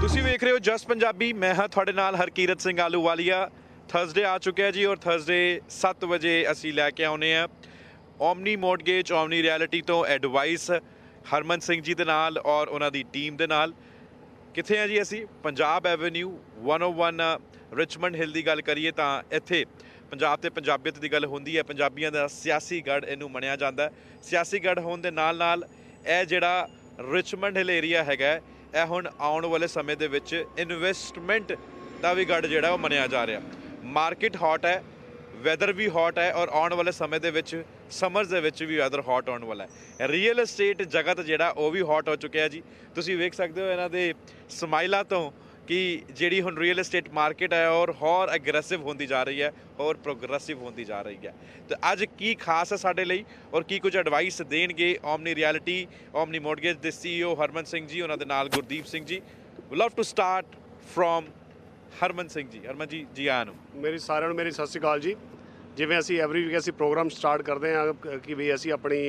ਤੁਸੀਂ ਵੇਖ ਰਹੇ ਹੋ ਜਸ ਪੰਜਾਬੀ ਮੈਂ ਹਾਂ ਤੁਹਾਡੇ ਨਾਲ ਹਰਕੀਰਤ ਸਿੰਘ ਆਲੂ ਵਾਲੀਆ ਥਰਸਡੇ ਆ ਚੁੱਕਿਆ ਜੀ ਔਰ ਥਰਸਡੇ 7 ਵਜੇ ਅਸੀਂ ਲੈ ਕੇ ਆਉਨੇ ਆ ਓਮਨੀ ਮੋਰਗੇਜ ਓਮਨੀ ਰਿਐਲਿਟੀ ਤੋਂ ਐਡਵਾਈਸ ਹਰਮਨ ਸਿੰਘ ਜੀ ਦੇ ਨਾਲ ਔਰ ਉਹਨਾਂ ਦੀ ਟੀਮ ਦੇ ਨਾਲ ਕਿੱਥੇ ਆ ਜੀ ਅਸੀਂ ਪੰਜਾਬ ਐਵੇਨਿਊ 101 ਰਿਚਮੰਡ ਹਿੱਲ ਦੀ ਗੱਲ ਕਰੀਏ ਤਾਂ ਇੱਥੇ ਪੰਜਾਬ ਤੇ ਪੰਜਾਬੀਅਤ ਦੀ ਗੱਲ ਹੁੰਦੀ ਹੈ ਪੰਜਾਬੀਆਂ ਦਾ ਸਿਆਸੀ ਗੜ ਇਹਨੂੰ ਮੰਨਿਆ ਜਾਂਦਾ ਹੈ ਸਿਆਸੀ ਗੜ ਹੋਣ ਦੇ ਨਾਲ ਨਾਲ ਇਹ ਜਿਹੜਾ ਰਿਚਮੰਡ ਹਿੱਲ ਏਰੀਆ ਹੈਗਾ ਇਹ ਹੁਣ ਆਉਣ ਵਾਲੇ ਸਮੇਂ ਦੇ ਵਿੱਚ ਇਨਵੈਸਟਮੈਂਟ ਦਾ ਵੀ ਗੜ ਜਿਹੜਾ ਉਹ ਮੰਨਿਆ ਜਾ ਰਿਹਾ ਮਾਰਕੀਟ ਹੌਟ ਹੈ ਵੈਦਰ ਵੀ ਹੌਟ ਹੈ ਔਰ ਆਉਣ ਵਾਲੇ ਸਮੇਂ ਦੇ ਵਿੱਚ ਸਮਰਸ ਦੇ ਵਿੱਚ ਵੀ ਵੈਦਰ ਹੌਟ ਆਉਣ ਵਾਲਾ ਹੈ ਰੀਅਲ ਏਸਟੇਟ ਜਗਤ ਜਿਹੜਾ ਉਹ ਵੀ ਹੌਟ ਹੋ ਚੁੱਕਿਆ ਜੀ ਤੁਸੀਂ ਵੇਖ ਸਕਦੇ ਹੋ ਇਹਨਾਂ ਦੇ ਸਮਾਈਲਾਂ ਤੋਂ ਕਿ ਜਿਹੜੀ ਹੁਣ ਰੀਅਲ ਏਸਟੇਟ ਮਾਰਕੀਟ ਹੈ ਔਰ ਹੋਰ ਐਗਰੈਸਿਵ ਹੁੰਦੀ ਜਾ ਰਹੀ ਹੈ ਔਰ ਪ੍ਰੋਗਰੈਸਿਵ ਹੁੰਦੀ ਜਾ ਰਹੀ ਹੈ ਤੇ ਅੱਜ ਕੀ ਖਾਸ ਹੈ ਸਾਡੇ ਲਈ ਔਰ ਕੀ ਕੁਝ ਐਡਵਾਈਸ ਦੇਣਗੇ ਓਮਨੀ ਰਿਐਲਿਟੀ ਓਮਨੀ ਮੋਰਗੇਜ ਦੇ ਸੀਈਓ e ਹਰਮਨ ਸਿੰਘ ਜੀ ਉਹਨਾਂ ਦੇ ਨਾਲ Gurdeep Singh ji love to start from Harman Singh ji Harman ਜੀ ਜੀ ਆਨ ਮੇਰੀ ਸਾਰਿਆਂ ਨੂੰ ਮੇਰੀ ਸਤਿ ਸ਼੍ਰੀ ਅਕਾਲ ਜੀ ਜਿਵੇਂ ਅਸੀਂ ਐਵਰੀ ਵੀਕ ਅਸੀਂ ਪ੍ਰੋਗਰਾਮ ਸਟਾਰਟ ਕਰਦੇ ਹਾਂ ਕਿ ਵੀ ਅਸੀਂ ਆਪਣੀ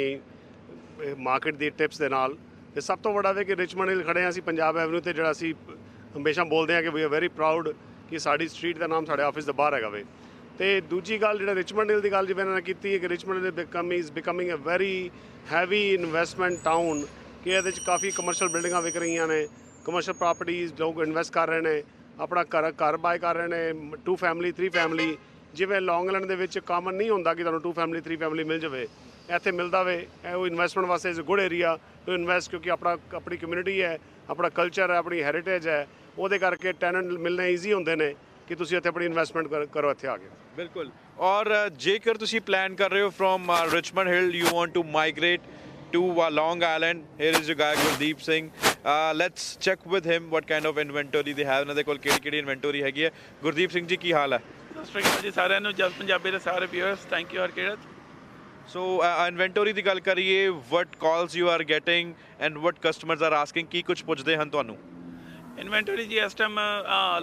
ਮਾਰਕੀਟ ਦੀ ਟਿਪਸ ਦੇ ਨਾਲ ਤੇ ਸਭ ਤੋਂ ਵੱਡਾ ਵੇ ਕਿ ਰਿਚਮਨ ਹਿਲ ਖੜੇ ਆ ਅਸੀਂ ਪੰਜਾਬ ਐਵਨਿਊ ਤੇ ਜਿਹੜਾ ਅਸੀਂ ਹਮੇਸ਼ਾ ਬੋਲਦੇ ਆ ਕਿ ਵੀ ਆ ਵੈਰੀ ਪ੍ਰਾਊਡ ਕਿ ਸਾਡੀ ਸਟਰੀਟ ਦਾ ਨਾਮ ਸਾਡੇ ਆਫਿਸ ਦੇ ਬਾਹਰ ਹੈਗਾ ਵੇ ਤੇ ਦੂਜੀ ਗੱਲ ਜਿਹੜਾ ਰਿਚਮੰਡ ਹਿਲ ਦੀ ਗੱਲ ਜਿਵੇਂ ਇਹਨਾਂ ਨੇ ਕੀਤੀ ਹੈ ਕਿ ਰਿਚਮੰਡ ਦੇ become is becoming a very heavy investment town ਕਿ ਇਹਦੇ ਵਿੱਚ ਕਾਫੀ ਕਮਰਸ਼ੀਅਲ ਬਿਲਡਿੰਗਾਂ ਵਿਕ ਰਹੀਆਂ ਨੇ ਕਮਰਸ਼ੀਅਲ ਪ੍ਰਾਪਰਟੀਆਂ ਲੋਕ ਇਨਵੈਸਟ ਕਰ ਰਹੇ ਨੇ ਆਪਣਾ ਘਰ ਘਰ ਬਾਏ ਕਰ ਰਹੇ ਨੇ ਟੂ ਫੈਮਿਲੀ ਥ੍ਰੀ ਫੈਮਿਲੀ ਜਿਵੇਂ ਲੌਂਗ ਲੈਂਡ ਦੇ ਵਿੱਚ ਕਾਮਨ ਨਹੀਂ ਹੁੰਦਾ ਕਿ ਤੁਹਾਨੂੰ ਟੂ ਫੈਮਿਲੀ ਥ੍ਰੀ ਫੈਮਿਲੀ ਮਿਲ ਜਾਵੇ ਇੱਥੇ ਮਿਲਦਾ ਵੇ ਉਹ ਇਨਵੈਸਟਮੈਂਟ ਵਾਸਤੇ is good area to invest ਕਿਉਂਕਿ ਆਪਣਾ ਆਪਣੀ ਕਮਿਊਨਿਟੀ ਹੈ ਆਪਣਾ ਕਲਚਰ ਹੈ ਆਪਣੀ ਹੈਰੀਟੇਜ ਹੈ ਉਹਦੇ ਕਰਕੇ ਟੈਨੈਂਟ ਮਿਲਣੇ ਈਜ਼ੀ ਹੁੰਦੇ ਨੇ ਕਿ ਤੁਸੀਂ ਇੱਥੇ ਆਪਣੀ ਇਨਵੈਸਟਮੈਂਟ ਕਰੋ ਇੱਥੇ ਆ ਕੇ ਬਿਲਕੁਲ ਔਰ ਜੇਕਰ ਤੁਸੀਂ ਪਲਾਨ ਕਰ ਰਹੇ ਹੋ from Richmond hill you want to migrate to Long Island here is a guy Gurdeep Singh let's check with him what kind of inventory they have another ਦੇ ਕੋਲ ਕਿਹੜੀ ਕਿਹੜੀ ਇਨਵੈਂਟਰੀ ਹੈਗੀ ਹੈ ਗੁਰਦੀਪ ਸਿੰਘ ਜੀ ਕੀ ਹਾਲ ਹੈ ਸਤਿ ਸ਼੍ਰੀ ਅਕਾਲ ਜੀ ਸਾਰਿਆਂ ਨੂੰ ਜਲ ਪੰਜਾਬੀ ਦੇ ਸਾਰੇ ਵੀਅਰਸ ਥੈਂਕ ਯੂ ਕਿਹੜਾ ਸੋ ਇਨਵੈਂਟਰੀ uh, uh, ਦੀ ਗੱਲ ਕਰੀਏ what calls you are getting and what customers are asking ਕੀ ਕੁਝ ਪੁੱਛਦੇ ਹਨ ਤੁਹਾਨੂੰ ਇਨਵੈਂਟਰੀ ਜੀ ਇਸ ਟਾਈਮ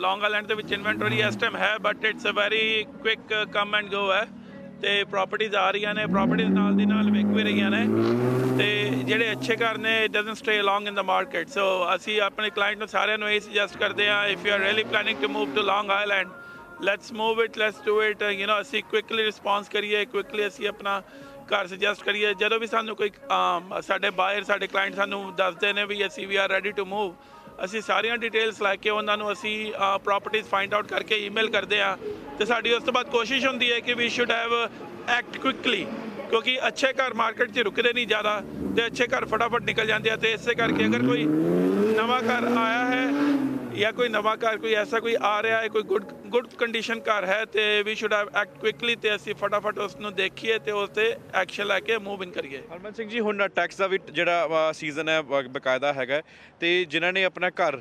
ਲੌਂਗ ਆਲੈਂਡ ਦੇ ਵਿੱਚ ਇਨਵੈਂਟਰੀ ਇਸ ਟਾਈਮ ਹੈ but it's a very quick come and go ਹੈ ਤੇ ਪ੍ਰਾਪਰਟੀਆਂ ਆ ਰਹੀਆਂ ਨੇ ਪ੍ਰਾਪਰਟੀਆਂ ਨਾਲ ਦੀ ਨਾਲ ਵਿਕ ਵੀ ਰਹੀਆਂ ਨੇ ਤੇ ਜਿਹੜੇ ਅੱਛੇ ਘਰ ਨੇ it doesn't stay long in the market so ਅਸੀਂ ਆਪਣੇ ਕਲਾਇੰਟ ਨੂੰ ਸਾਰਿਆਂ ਨੂੰ ਇਹ ਸੁਜੈਸਟ ਕਰਦੇ ਆ if you are really planning to move to Long Island let's move it let's do it you know ਅਸੀਂ ਕੁਇਕਲੀ ਰਿਸਪੌਂਸ ਕਰੀਏ ਕੁਇਕਲੀ ਅਸੀਂ ਆਪਣਾ ਘਰ ਸੁਜੈਸਟ ਕਰੀਏ ਜਦੋਂ ਵੀ ਸਾਨੂੰ ਕੋਈ ਸਾਡੇ ਬਾਹਰ ਸਾਡੇ ਕਲਾਇੰਟ ਸਾਨੂੰ ਦੱਸਦੇ ਨੇ ਵੀ ਅਸੀਂ we are ready to move ਅਸੀਂ ਸਾਰੀਆਂ ਡਿਟੇਲਸ ਲੈ ਕੇ ਉਹਨਾਂ ਨੂੰ ਅਸੀਂ ਪ੍ਰਾਪਰਟੀਆਂ ਫਾਈਂਡ ਆਊਟ ਕਰਕੇ ਈਮੇਲ ਕਰਦੇ ਆ ਤੇ ਸਾਡੀ ਉਸ ਤੋਂ ਬਾਅਦ ਕੋਸ਼ਿਸ਼ ਹੁੰਦੀ ਹੈ ਕਿ we should have act quickly ਕਿਉਂਕਿ ਅੱਛੇ ਘਰ ਮਾਰਕੀਟ 'ਚ ਰੁਕਦੇ ਨਹੀਂ ਜ਼ਿਆਦਾ ਤੇ ਅੱਛੇ ਘਰ ਫਟਾਫਟ ਨਿਕਲ ਜਾਂਦੇ ਆ ਤੇ ਇਸੇ ਕਰਕੇ ਅਗਰ ਕੋਈ ਨਵਾਂ ਘਰ ਆਇਆ ਹੈ ਜਾਂ ਕੋਈ ਨਵਾਂ ਘਰ ਕੋਈ ਐਸਾ ਕੋਈ ਆ ਰਿਹਾ ਹੈ ਕੋਈ ਗੁੱਡ ਗੁੱਡ ਕੰਡੀਸ਼ਨ ਘਰ ਹੈ ਤੇ we should have act quickly ਤੇ ਅਸੀਂ ਫਟਾਫਟ ਉਸ ਨੂੰ ਦੇਖੀਏ ਤੇ ਉਸ ਤੇ ਐਕਸ਼ਨ ਲੈ ਕੇ ਮੂਵ ਇਨ ਕਰੀਏ ਹਰਮਨ ਸਿੰਘ ਜੀ ਹੁਣ ਟੈਕਸ ਦਾ ਵੀ ਜਿਹੜਾ ਸੀਜ਼ਨ ਹੈ ਬਕਾਇਦਾ ਹੈਗਾ ਤੇ ਜਿਨ੍ਹਾਂ ਨੇ ਆਪਣਾ ਘਰ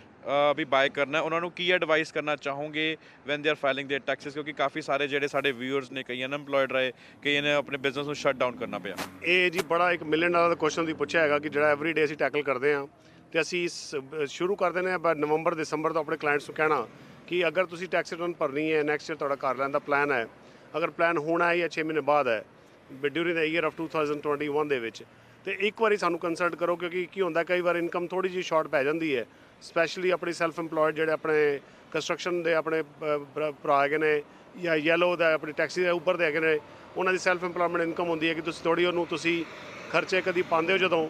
ਵੀ ਬਾਏ ਕਰਨਾ ਉਹਨਾਂ ਨੂੰ ਕੀ ਐਡਵਾਈਸ ਕਰਨਾ ਚਾਹੋਗੇ ਵੈਨ ਦੇ ਆਰ ਫਾਈਲਿੰਗ ਦੇ ਟੈਕਸਸ ਕਿਉਂਕਿ ਕਾਫੀ ਸਾਰੇ ਜਿਹੜੇ ਸਾਡੇ ਵਿਊਅਰਸ ਨੇ ਕਈ ਅਨਐਮਪਲੋਇਡ ਰਹੇ ਕਈ ਨੇ ਆਪਣੇ ਬਿਜ਼ਨਸ ਨੂੰ ਸ਼ਟ ਡਾਊਨ ਕਰਨਾ ਪਿਆ ਇਹ ਜੀ ਬੜਾ ਇੱਕ ਮਿਲੀਅਨ ਡਾਲਰ ਦਾ ਕੁਐਸਚਨ ਦੀ ਪੁੱਛਿਆ ਹੈਗਾ ਕਿ ਜਿਹੜਾ ਐਵਰੀਡੇ ਅਸੀਂ ਟੈਕਲ ਕਰਦੇ ਆਂ ਤੇ ਅਸੀਂ ਸ਼ੁਰੂ ਕਰ ਦਿੰਦੇ ਆ ਨਵੰਬਰ ਦਸੰਬਰ ਤੋਂ ਆਪਣੇ ਕਲਾਇੰਟਸ ਨੂੰ ਕਹਿਣਾ ਕਿ ਅਗਰ ਤੁਸੀਂ ਟੈਕਸ ਰਿਟਰਨ ਭਰਨੀ ਹੈ ਨੈਕਸਟ ਈਅਰ ਤੁਹਾਡਾ ਕਰ ਲੈਣ ਦਾ ਪਲਾਨ ਹੈ ਅਗਰ ਪਲਾਨ ਹੋਣਾ ਹੈ ਜਾਂ 6 ਮਹੀਨੇ ਬਾਅਦ ਹੈ ਡਿਊਰਿੰਗ ਦਾ ਈਅਰ ਆਫ 2021 ਦੇ ਵਿੱਚ ਤੇ ਇੱਕ ਵਾਰੀ ਸਾਨੂੰ ਕੰਸਲਟ ਕਰੋ ਕਿਉਂਕਿ ਕੀ ਹੁੰਦਾ ਕਈ ਵਾਰ ਇਨਕਮ ਥੋੜੀ ਜੀ ਸ਼ਾਰਟ ਪੈ ਜਾਂਦੀ ਹੈ ਸਪੈਸ਼ਲੀ ਆਪਣੇ ਸੈਲਫ ਏਮਪਲੋਇਡ ਜਿਹੜੇ ਆਪਣੇ ਕੰਸਟਰਕਸ਼ਨ ਦੇ ਆਪਣੇ ਭਰਾ ਹੈਗੇ ਨੇ ਜਾਂ ਯੈਲੋ ਦਾ ਆਪਣੇ ਟੈਕਸੀ ਦੇ ਉੱਪਰ ਦੇ ਹੈਗੇ ਨੇ ਉਹਨਾਂ ਦੀ ਸੈਲਫ ਏਮਪਲੋਇਮੈਂਟ ਇਨਕਮ ਹੁੰਦੀ ਹੈ ਕਿ ਤੁਸੀਂ ਥੋੜੀ ਉਹਨੂੰ ਤੁਸੀਂ ਖਰਚੇ ਕਦੀ ਪਾਉਂਦੇ ਹੋ ਜਦੋਂ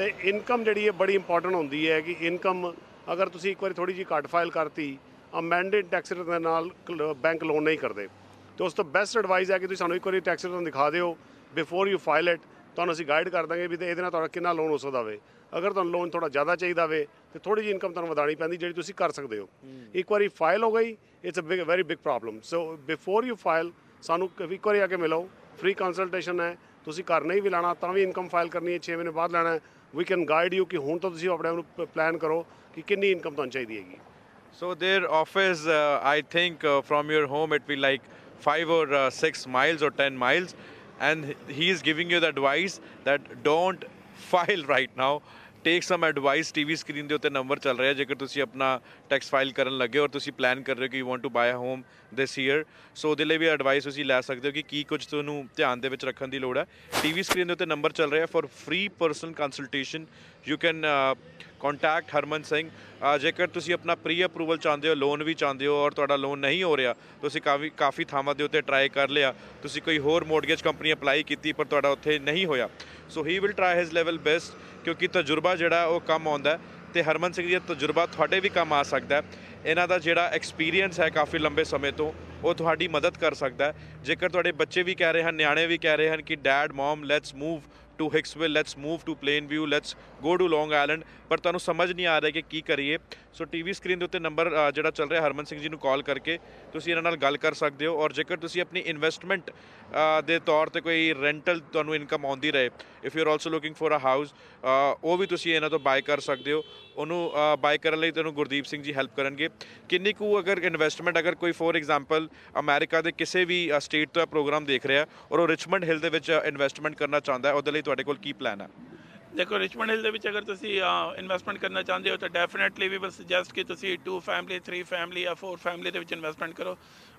ਤੇ ਇਨਕਮ ਜਿਹੜੀ ਹੈ ਬੜੀ ਇੰਪੋਰਟੈਂਟ ਹੁੰਦੀ ਹੈ ਕਿ ਇਨਕਮ ਅਗਰ ਤੁਸੀਂ ਇੱਕ ਵਾਰੀ ਥੋੜੀ ਜੀ ਘੱਟ ਫਾਈਲ ਕਰਤੀ ਅਮੈਂਡਡ ਟੈਕਸ ਰਿਟਰਨ ਦੇ ਨਾਲ ਬੈਂਕ ਲੋਨ ਨਹੀਂ ਕਰਦੇ ਤੇ ਉਸ ਤੋਂ ਬੈਸਟ ਐਡਵਾਈਸ ਹੈ ਕਿ ਤੁਸੀਂ ਸਾਨੂੰ ਇੱਕ ਵਾਰੀ ਟੈਕਸ ਰਿਟਰਨ ਦਿਖਾ ਦਿਓ ਬਿਫੋਰ ਯੂ ਫਾਈਲ ਇਟ ਤੁਹਾਨੂੰ ਅਸੀਂ ਗਾਈਡ ਕਰ ਦਾਂਗੇ ਵੀ ਤੇ ਇਹਦੇ ਨਾਲ ਤੁਹਾਡਾ ਕਿੰਨਾ ਲੋਨ ਹੋ ਸਕਦਾ ਵੇ ਅਗਰ ਤੁਹਾਨੂੰ ਲੋਨ ਥੋੜਾ ਜ਼ਿਆਦਾ ਚਾਹੀਦਾ ਵੇ ਤੇ ਥੋੜੀ ਜੀ ਇਨਕਮ ਤੁਹਾਨੂੰ ਵਧਾਣੀ ਪੈਂਦੀ ਜਿਹੜੀ ਤੁਸੀਂ ਕਰ ਸਕਦੇ ਹੋ ਇੱਕ ਵਾਰੀ ਫਾਈਲ ਹੋ ਗਈ it's a big very big problem so before you file ਸਾਨੂੰ ਇੱਕ ਵਾਰੀ ਆ ਕੇ ਮਿਲੋ ਫ੍ਰੀ ਕੰਸਲਟੇਸ਼ਨ ਹੈ ਤੁਸੀਂ ਕਰਨਾ ਹੀ ਵੀ ਲਾਣਾ ਤਾਂ ਵੀ ਇਨਕਮ ਫਾਈਲ ਕਰਨੀ ਹੈ 6 ਮਹੀਨੇ ਬਾਅਦ ਲੈਣਾ ਹੈ ਵੀ ਕੈਨ ਗਾਈਡ ਯੂ ਕਿ ਹੁਣ ਤਾਂ ਤੁਸੀਂ ਆਪਣੇ ਆਪ ਨੂੰ ਪਲਾਨ ਕਰੋ ਕਿ ਕਿੰਨੀ ਇਨਕਮ ਤੁਹਾਨੂੰ ਚਾਹੀਦੀ ਹੈਗੀ So their office, uh, I think, uh, from your home, it will be like five or uh, six miles or ten miles, and he is giving you the advice that don't file right now. Take some advice TV screen ਦੇ ਉੱਤੇ number ਚੱਲ ਰਿਹਾ ਜੇਕਰ ਤੁਸੀਂ ਆਪਣਾ tax file ਕਰਨ ਲੱਗੇ ਹੋ ਔਰ ਤੁਸੀਂ ਪਲਾਨ ਕਰ ਰਹੇ ਹੋ ਕਿ you want to buy a home this year so ਉਹਦੇ ਲਈ ਵੀ ਐਡਵਾਈਸ ਤੁਸੀਂ ਲੈ ਸਕਦੇ ਹੋ ਕਿ ਕੀ ਕੁਝ ਤੁਹਾਨੂੰ ਧਿਆਨ ਦੇ ਵਿੱਚ ਰੱਖਣ ਦੀ ਲੋੜ ਹੈ ਟੀਵੀ ਸਕਰੀਨ ਦੇ ਉੱਤੇ ਨੰਬਰ ਚੱਲ ਰਿਹਾ for free personal consultation you can contact Harman Singh ਜੇਕਰ ਤੁਸੀਂ ਆਪਣਾ ਪ੍ਰੀ ਅਪਰੂਵਲ ਚਾਹੁੰਦੇ ਹੋ ਲੋਨ ਵੀ ਚਾਹੁੰਦੇ ਹੋ ਔਰ ਤੁਹਾਡਾ ਲੋਨ ਨਹੀਂ ਹੋ ਰਿਹਾ ਤੁਸੀਂ ਕਾਫੀ ਕਾਫੀ ਥਾਵਾਂ ਦੇ ਉੱਤੇ ਟਰਾਈ ਕਰ ਲਿਆ ਤੁਸੀਂ ਕੋਈ ਹੋਰ ਮੋਰਗੇਜ ਕੰਪਨੀ ਅਪਲਾਈ ਕੀਤੀ ਪਰ ਤੁਹਾਡਾ ਉੱਥੇ ਨਹੀਂ ਹੋਇਆ so he will try his level best ਕਿਉਂਕਿ ਤਜਰਬਾ ਜਿਹੜਾ ਉਹ ਕੰਮ ਆਉਂਦਾ ਤੇ ਹਰਮਨ ਸਿੰਘ ਜੀ ਦਾ ਤਜਰਬਾ ਤੁਹਾਡੇ ਵੀ ਕੰਮ ਆ ਸਕਦਾ ਇਹਨਾਂ ਦਾ ਜਿਹੜਾ ਐਕਸਪੀਰੀਅੰਸ ਹੈ ਕਾਫੀ ਲੰਬੇ ਸਮੇਂ ਤੋਂ ਉਹ ਤੁਹਾਡੀ ਮਦਦ ਕਰ ਸਕਦਾ ਜੇਕਰ ਤੁਹਾਡੇ ਬੱਚੇ ਵੀ ਕਹਿ ਰਹੇ ਹਨ ਨਿਆਣੇ ਵੀ ਕਹਿ ਰਹੇ ਹਨ ਕਿ dad mom let's move to Hicksville let's move to Plainview let's go to Long Island ਪਰ ਤੁਹਾਨੂੰ ਸਮਝ ਨਹੀਂ ਆ ਰਿਹਾ ਕਿ ਕੀ ਕਰੀਏ ਸੋ ਟੀਵੀ ਸਕਰੀਨ ਦੇ ਉੱਤੇ ਨੰਬਰ ਜਿਹੜਾ ਚੱਲ ਰਿਹਾ ਹਰਮਨ ਸਿੰਘ ਜੀ ਨੂੰ ਕਾਲ ਕਰਕੇ ਤੁਸੀਂ ਇਹਨਾਂ ਨਾਲ ਗੱਲ ਕਰ ਸਕਦੇ ਹੋ ਔਰ ਜੇਕਰ ਤੁਸੀਂ ਆਪਣੀ ਇਨਵੈਸਟਮੈਂਟ ਦੇ ਤੌਰ ਤੇ ਕੋਈ ਰੈਂਟਲ ਤੁਹਾਨੂੰ ਇਨਕਮ ਆਉਂਦੀ ਰਹੇ if you are also looking for a house ਉਹ ਵੀ ਤੁਸੀਂ ਇਹਨਾਂ ਤੋਂ ਬਾਈ ਕਰ ਸਕਦੇ ਹੋ ਉਹਨੂੰ ਬਾਈ ਕਰਨ ਲਈ ਤੁਹਾਨੂੰ ਗੁਰਦੀਪ ਸਿੰਘ ਜੀ ਹੈਲਪ ਕਰਨਗੇ ਕਿੰਨੀ ਕੁ ਅਗਰ ਇਨਵੈਸਟਮੈਂਟ ਅਗਰ ਕੋਈ ਫੋਰ ਐਗਜ਼ਾਮਪਲ ਅਮਰੀਕਾ ਦੇ ਕਿਸੇ ਵੀ ਸਟੇਟ ਤੋਂ ਪ੍ਰੋਗਰਾਮ ਦੇਖ ਰਿਹਾ ਔਰ ਉਹ ਰਿਚਮੰਡ ਹਿੱਲ ਦੇ ਵਿੱਚ ਇਨਵੈਸਟਮੈਂਟ ਕਰਨਾ ਚਾਹੁੰਦਾ ਹੈ ਉਹਦੇ ਲਈ ਤੁਹਾਡੇ ਕੋਲ ਕੀ ਪਲਾਨ ਹੈ ਦੇਖੋ ਰਿਚਮੰਡ ਹਿਲ ਦੇ ਵਿੱਚ ਅਗਰ ਤੁਸੀਂ ਇਨਵੈਸਟਮੈਂਟ ਕਰਨਾ ਚਾਹੁੰਦੇ ਹੋ ਤਾਂ ਡੈਫੀਨਿਟਲੀ ਵੀ ਬਸ ਸੁਜੈਸਟ ਕਿ ਤੁਸੀਂ 2 ਫੈਮਿਲੀ 3 ਫੈਮਿਲੀ ਜਾਂ 4 ਫੈਮਿਲੀ ਦੇ ਵਿੱਚ ਇਨਵੈਸਟਮੈਂਟ ਕਰੋ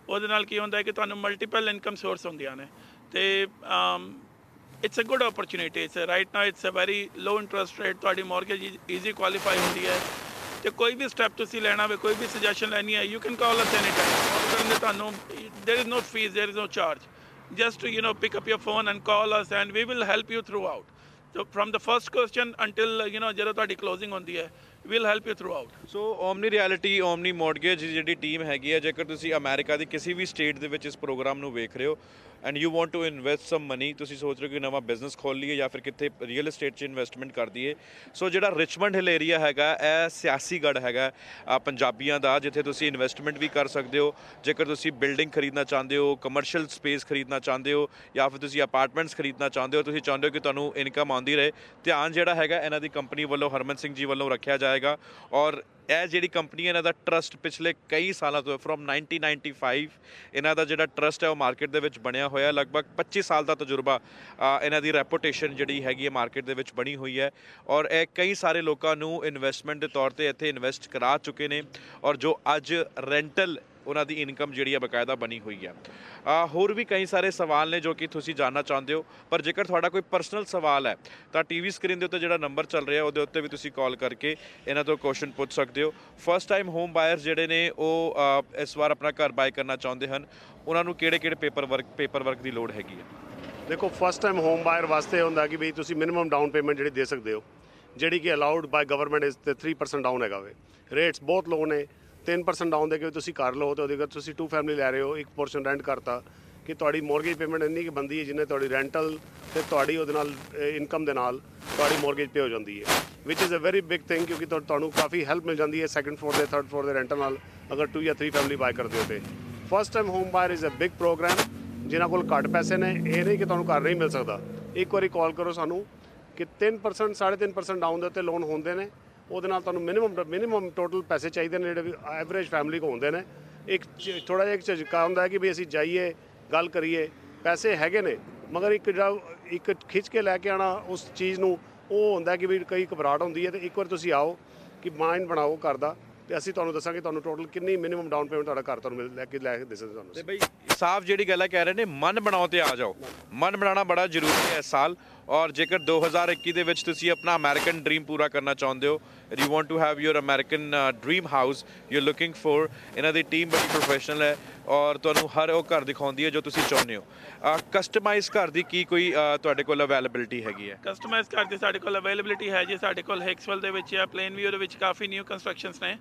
ਉਹਦੇ ਨਾਲ ਕੀ ਹੁੰਦਾ ਹੈ ਕਿ ਤੁਹਾਨੂੰ ਮਲਟੀਪਲ ਇਨਕਮ ਸੋਰਸ ਹੁੰਦੀਆਂ ਨੇ ਤੇ it's a good opportunity it's right now it's a very low interest rate ਤੁਹਾਡੀ ਮਾਰਗੇਜ ਈਜ਼ੀ ਕੁਆਲੀਫਾਈ ਹੁੰਦੀ ਹੈ ਤੇ ਕੋਈ ਵੀ ਸਟੈਪ ਤੁਸੀਂ ਲੈਣਾ ਹੋਵੇ ਕੋਈ ਵੀ ਸੁਜੈਸ਼ਨ ਲੈਣੀ ਹੈ you can call us any time call ਕਰਨ ਤੁਹਾਨੂੰ there is no fee there is no charge just you know pick up your phone and call us and we will help you throughout so from the first question until you know ਜਦੋਂ ਤੁਹਾਡੀ closing ਹੁੰਦੀ ਹੈ we'll help you throughout so Omni reality Omni Mortgage ਜਿਹੜੀ team ਹੈਗੀ ਹੈ ਜੇਕਰ ਤੁਸੀਂ America ਦੀ ਕਿਸੇ ਵੀ ਸਟੇਟ ਦੇ ਵਿੱਚ ਇਸ ਪ੍ਰੋਗਰਾਮ ਨੂੰ ਵੇਖ ਰਹੇ ਹੋ and you want to invest some money ਤੁਸੀਂ ਸੋਚ ਰਹੇ ਹੋ ਕਿ ਨਵਾਂ ਬਿਜ਼ਨਸ ਖੋਲ ਲਈਏ ਜਾਂ ਫਿਰ ਕਿੱਥੇ ਰੀਅਲ ਏਸਟੇਟ 'ਚ ਇਨਵੈਸਟਮੈਂਟ ਕਰ ਦਈਏ ਸੋ ਜਿਹੜਾ ਰਿਚਮੰਡ ਹਿਲ ਏਰੀਆ ਹੈਗਾ ਇਹ ਸਿਆਸੀ ਗੜ ਹੈਗਾ ਪੰਜਾਬੀਆਂ ਦਾ ਜਿੱਥੇ ਤੁਸੀਂ ਇਨਵੈਸਟਮੈਂਟ ਵੀ ਕਰ ਸਕਦੇ ਹੋ ਜੇਕਰ ਤੁਸੀਂ ਬਿਲਡਿੰਗ ਖਰੀਦਣਾ ਚਾਹੁੰਦੇ ਹੋ ਕਮਰਸ਼ੀਅਲ ਸਪੇਸ ਖਰੀਦਣਾ ਚਾਹੁੰਦੇ ਹੋ ਜਾਂ ਫਿਰ ਤੁਸੀਂ ਅਪਾਰਟਮੈਂਟਸ ਖਰੀਦਣਾ ਚਾਹੁੰਦੇ ਹੋ ਤੁਸੀਂ ਚਾਹੁੰਦੇ ਹੋ ਕਿ ਤੁਹਾਨੂੰ ਇਨਕਮ ਆਉਂਦੀ ਰਹੇ ਧਿਆਨ ਜਿਹੜਾ ਹੈਗਾ ਇਹਨਾਂ ਦੀ ਕੰਪਨੀ ਵੱਲੋਂ ਹਰਮਨ ਸਿੰਘ ਜੀ ਵੱਲੋਂ ਰੱਖਿਆ ਜਾਏਗਾ ਔਰ ਇਹ ਜਿਹੜੀ ਕੰਪਨੀ ਹੈ ਇਹਨਾਂ ਦਾ ਟਰਸਟ ਪਿਛਲੇ ਕਈ ਸਾਲਾਂ ਤੋਂ ਫਰਮ 1995 ਇਹਨਾਂ ਦਾ ਜਿਹੜਾ ਟਰਸਟ ਹੈ ਉਹ ਮਾਰਕੀਟ ਦੇ ਵਿੱਚ ਬਣਿਆ ਹੋਇਆ ਲਗਭਗ 25 ਸਾਲ ਦਾ ਤਜਰਬਾ ਇਹਨਾਂ ਦੀ ਰੈਪਿਊਟੇਸ਼ਨ ਜਿਹੜੀ ਹੈਗੀ ਹੈ ਮਾਰਕੀਟ ਦੇ ਵਿੱਚ ਬਣੀ ਹੋਈ ਹੈ ਔਰ ਇਹ ਕਈ ਸਾਰੇ ਲੋਕਾਂ ਨੂੰ ਇਨਵੈਸਟਮੈਂਟ ਦੇ ਤੌਰ ਤੇ ਇੱਥੇ ਇਨਵੈਸਟ ਕਰਾ ਚੁੱਕੇ ਨੇ ਔਰ ਜੋ ਅੱਜ ਰੈਂਟਲ ਉਹਨਾਂ ਦੀ ਇਨਕਮ ਜਿਹੜੀ ਹੈ ਬਕਾਇਦਾ ਬਣੀ ਹੋਈ ਹੈ ਹੋਰ ਵੀ ਕਈ ਸਾਰੇ ਸਵਾਲ ਨੇ ਜੋ ਕਿ ਤੁਸੀਂ ਜਾਨਣਾ ਚਾਹੁੰਦੇ ਹੋ ਪਰ ਜੇਕਰ ਤੁਹਾਡਾ ਕੋਈ ਪਰਸਨਲ ਸਵਾਲ ਹੈ ਤਾਂ ਟੀਵੀ ਸਕਰੀਨ ਦੇ ਉੱਤੇ ਜਿਹੜਾ ਨੰਬਰ ਚੱਲ ਰਿਹਾ ਉਹਦੇ ਉੱਤੇ ਵੀ ਤੁਸੀਂ ਕਾਲ ਕਰਕੇ ਇਹਨਾਂ ਤੋਂ ਕੁਐਸਚਨ ਪੁੱਛ ਸਕਦੇ ਹੋ ਫਰਸਟ ਟਾਈਮ ਹੋਮ ਬਾਇਰਸ ਜਿਹੜੇ ਨੇ ਉਹ ਇਸ ਵਾਰ ਆਪਣਾ ਘਰ ਬਾਈ ਕਰਨਾ ਚਾਹੁੰਦੇ ਹਨ ਉਹਨਾਂ ਨੂੰ ਕਿਹੜੇ-ਕਿਹੜੇ ਪੇਪਰ ਵਰਕ ਪੇਪਰ ਵਰਕ ਦੀ ਲੋੜ ਹੈਗੀ ਹੈ ਦੇਖੋ ਫਰਸਟ ਟਾਈਮ ਹੋਮ ਬਾਇਰ ਵਾਸਤੇ ਹੁੰਦਾ ਕਿ ਵੀ ਤੁਸੀਂ ਮਿਨਿਮਮ ਡਾਊਨ ਪੇਮੈਂਟ ਜਿਹੜੀ ਦੇ ਸਕਦੇ ਹੋ ਜਿਹੜੀ ਕਿ ਅਲਾਉਡ ਬਾਈ ਗਵਰਨਮੈਂਟ ਇਸ ਤੇ 3% ਡਾਊਨ ਹੈਗਾ ਵੇ ਰੇਟਸ ਬਹੁਤ ਲੋ ਨੇ 3% ਡਾਊਨ ਦੇ ਕੇ ਤੁਸੀਂ ਕਰ ਲਓ ਤੇ ਉਹਦੇ ਕਰ ਤੁਸੀਂ ਟੂ ਫੈਮਿਲੀ ਲੈ ਰਹੇ ਹੋ ਇੱਕ ਪੋਰਸ਼ਨ ਰੈਂਟ ਕਰਤਾ ਕਿ ਤੁਹਾਡੀ ਮੌਰਗੇਜ ਪੇਮੈਂਟ ਇੰਨੀ ਕਿ ਬੰਦੀ ਹੈ ਜਿੰਨੇ ਤੁਹਾਡੀ ਰੈਂਟਲ ਤੇ ਤੁਹਾਡੀ ਉਹਦੇ ਨਾਲ ਇਨਕਮ ਦੇ ਨਾਲ ਤੁਹਾਡੀ ਮੌਰਗੇਜ ਪੇ ਹੋ ਜਾਂਦੀ ਹੈ which is a very big thing ਕਿਉਂਕਿ ਤੁਹਾਨੂੰ ਕਾਫੀ ਹੈਲਪ ਮਿਲ ਜਾਂਦੀ ਹੈ ਸੈਕੰਡ ਫੋਰ ਦੇ ਥਰਡ ਫੋਰ ਦੇ ਰੈਂਟਲ ਨਾਲ ਅਗਰ ਟੂ ਜਾਂ 3 ਫੈਮਿਲੀ ਬਾਈ ਕਰਦੇ ਹੋ ਤੇ first time home buyer is a big program ਜਿਨ੍ਹਾਂ ਕੋਲ ਘੱਟ ਪੈਸੇ ਨੇ ਇਹ ਨਹੀਂ ਕਿ ਤੁਹਾਨੂੰ ਘਰ ਨਹੀਂ ਮਿਲ ਸਕਦਾ ਇੱਕ ਵਾਰੀ ਕਾਲ ਕਰੋ ਸਾਨੂੰ ਕਿ 3% 3.5% ਡਾਊਨ ਦੇ ਉੱਤੇ ਲੋਨ ਹੁੰਦੇ ਨੇ ਉਹਦੇ ਨਾਲ ਤੁਹਾਨੂੰ ਮਿਨੀਮਮ ਮਿਨੀਮਮ ਟੋਟਲ ਪੈਸੇ ਚਾਹੀਦੇ ਨੇ ਜਿਹੜੇ ਐਵਰੇਜ ਫੈਮਿਲੀ ਕੋ ਹੁੰਦੇ ਨੇ ਇੱਕ ਥੋੜਾ ਜਿਹਾ ਇੱਕ ਝਿਜਕਾ ਹੁੰਦਾ ਹੈ ਕਿ ਵੀ ਅਸੀਂ ਜਾਈਏ ਗੱਲ ਕਰੀਏ ਪੈਸੇ ਹੈਗੇ ਨੇ ਮਗਰ ਇੱਕ ਇੱਕ ਖਿੱਚ ਕੇ ਲੈ ਕੇ ਆਣਾ ਉਸ ਚੀਜ਼ ਨੂੰ ਉਹ ਹੁੰਦਾ ਕਿ ਵੀ ਕਈ ਘਬਰਾਹਟ ਹੁੰਦੀ ਹੈ ਤੇ ਇੱਕ ਵਾਰ ਤੁਸੀਂ ਆਓ ਕਿ ਮਾਈਂਡ ਬਣਾਓ ਕਰਦਾ ਤੇ ਅਸੀਂ ਤੁਹਾਨੂੰ ਦੱਸਾਂਗੇ ਤੁਹਾਨੂੰ ਟੋਟਲ ਕਿੰਨੀ ਮਿਨੀਮਮ ਡਾਊਨ ਪੇਮੈਂਟ ਤੁਹਾਡਾ ਘਰ ਤੁਹਾਨੂੰ ਲੈ ਕੇ ਲੈ ਕੇ ਦੇ ਤੁਹਾਨੂੰ ਤੇ ਬਈ ਸਾਫ਼ ਜਿਹੜੀ ਗੱਲ ਹੈ ਕਹਿ ਰਹੇ ਨੇ ਮਨ ਬਣਾਓ ਤੇ ਆ ਜਾਓ ਮਨ ਬਣਾਉਣਾ ਬੜਾ ਜ਼ਰੂਰੀ ਹੈ ਇਸ ਸਾਲ ਔਰ ਜੇਕਰ 2021 ਦੇ ਵਿੱਚ ਤੁਸੀਂ ਆਪਣਾ ਅਮਰੀਕਨ ਡ੍ਰੀਮ ਪੂਰਾ ਕਰਨਾ ਚਾਹੁੰਦੇ ਹੋ you want to have your American dream house you are looking for ਇਨਰ ਦੀ ਟੀਮ ਬੜੀ ਪ੍ਰੋਫੈਸ਼ਨਲ ਹੈ ਔਰ ਤੁਹਾਨੂੰ ਹਰ ਉਹ ਘਰ ਦਿਖਾਉਂਦੀ ਹੈ ਜੋ ਤੁਸੀਂ ਚਾਹੁੰਦੇ ਹੋ ਕਸਟਮਾਈਜ਼ ਘਰ ਦੀ ਕੀ ਕੋਈ ਤੁਹਾਡੇ ਕੋਲ ਅਵੇਲੇਬਿਲਟੀ ਹੈਗੀ ਹੈ ਕਸਟਮਾਈਜ਼ ਘਰ ਦੀ ਸਾਡੇ ਕੋਲ ਅਵੇਲੇਬਿਲਟੀ ਹੈ ਜੀ ਸਾਡੇ ਕੋਲ ਹੈਕਸਵਲ ਦੇ ਵਿੱਚ ਹੈ ਪਲੇਨ ਵੀਅਰ ਦੇ ਵਿੱਚ ਕਾਫੀ ਨਿਊ ਕੰਸਟਰਕਸ਼ਨਸ ਨੇ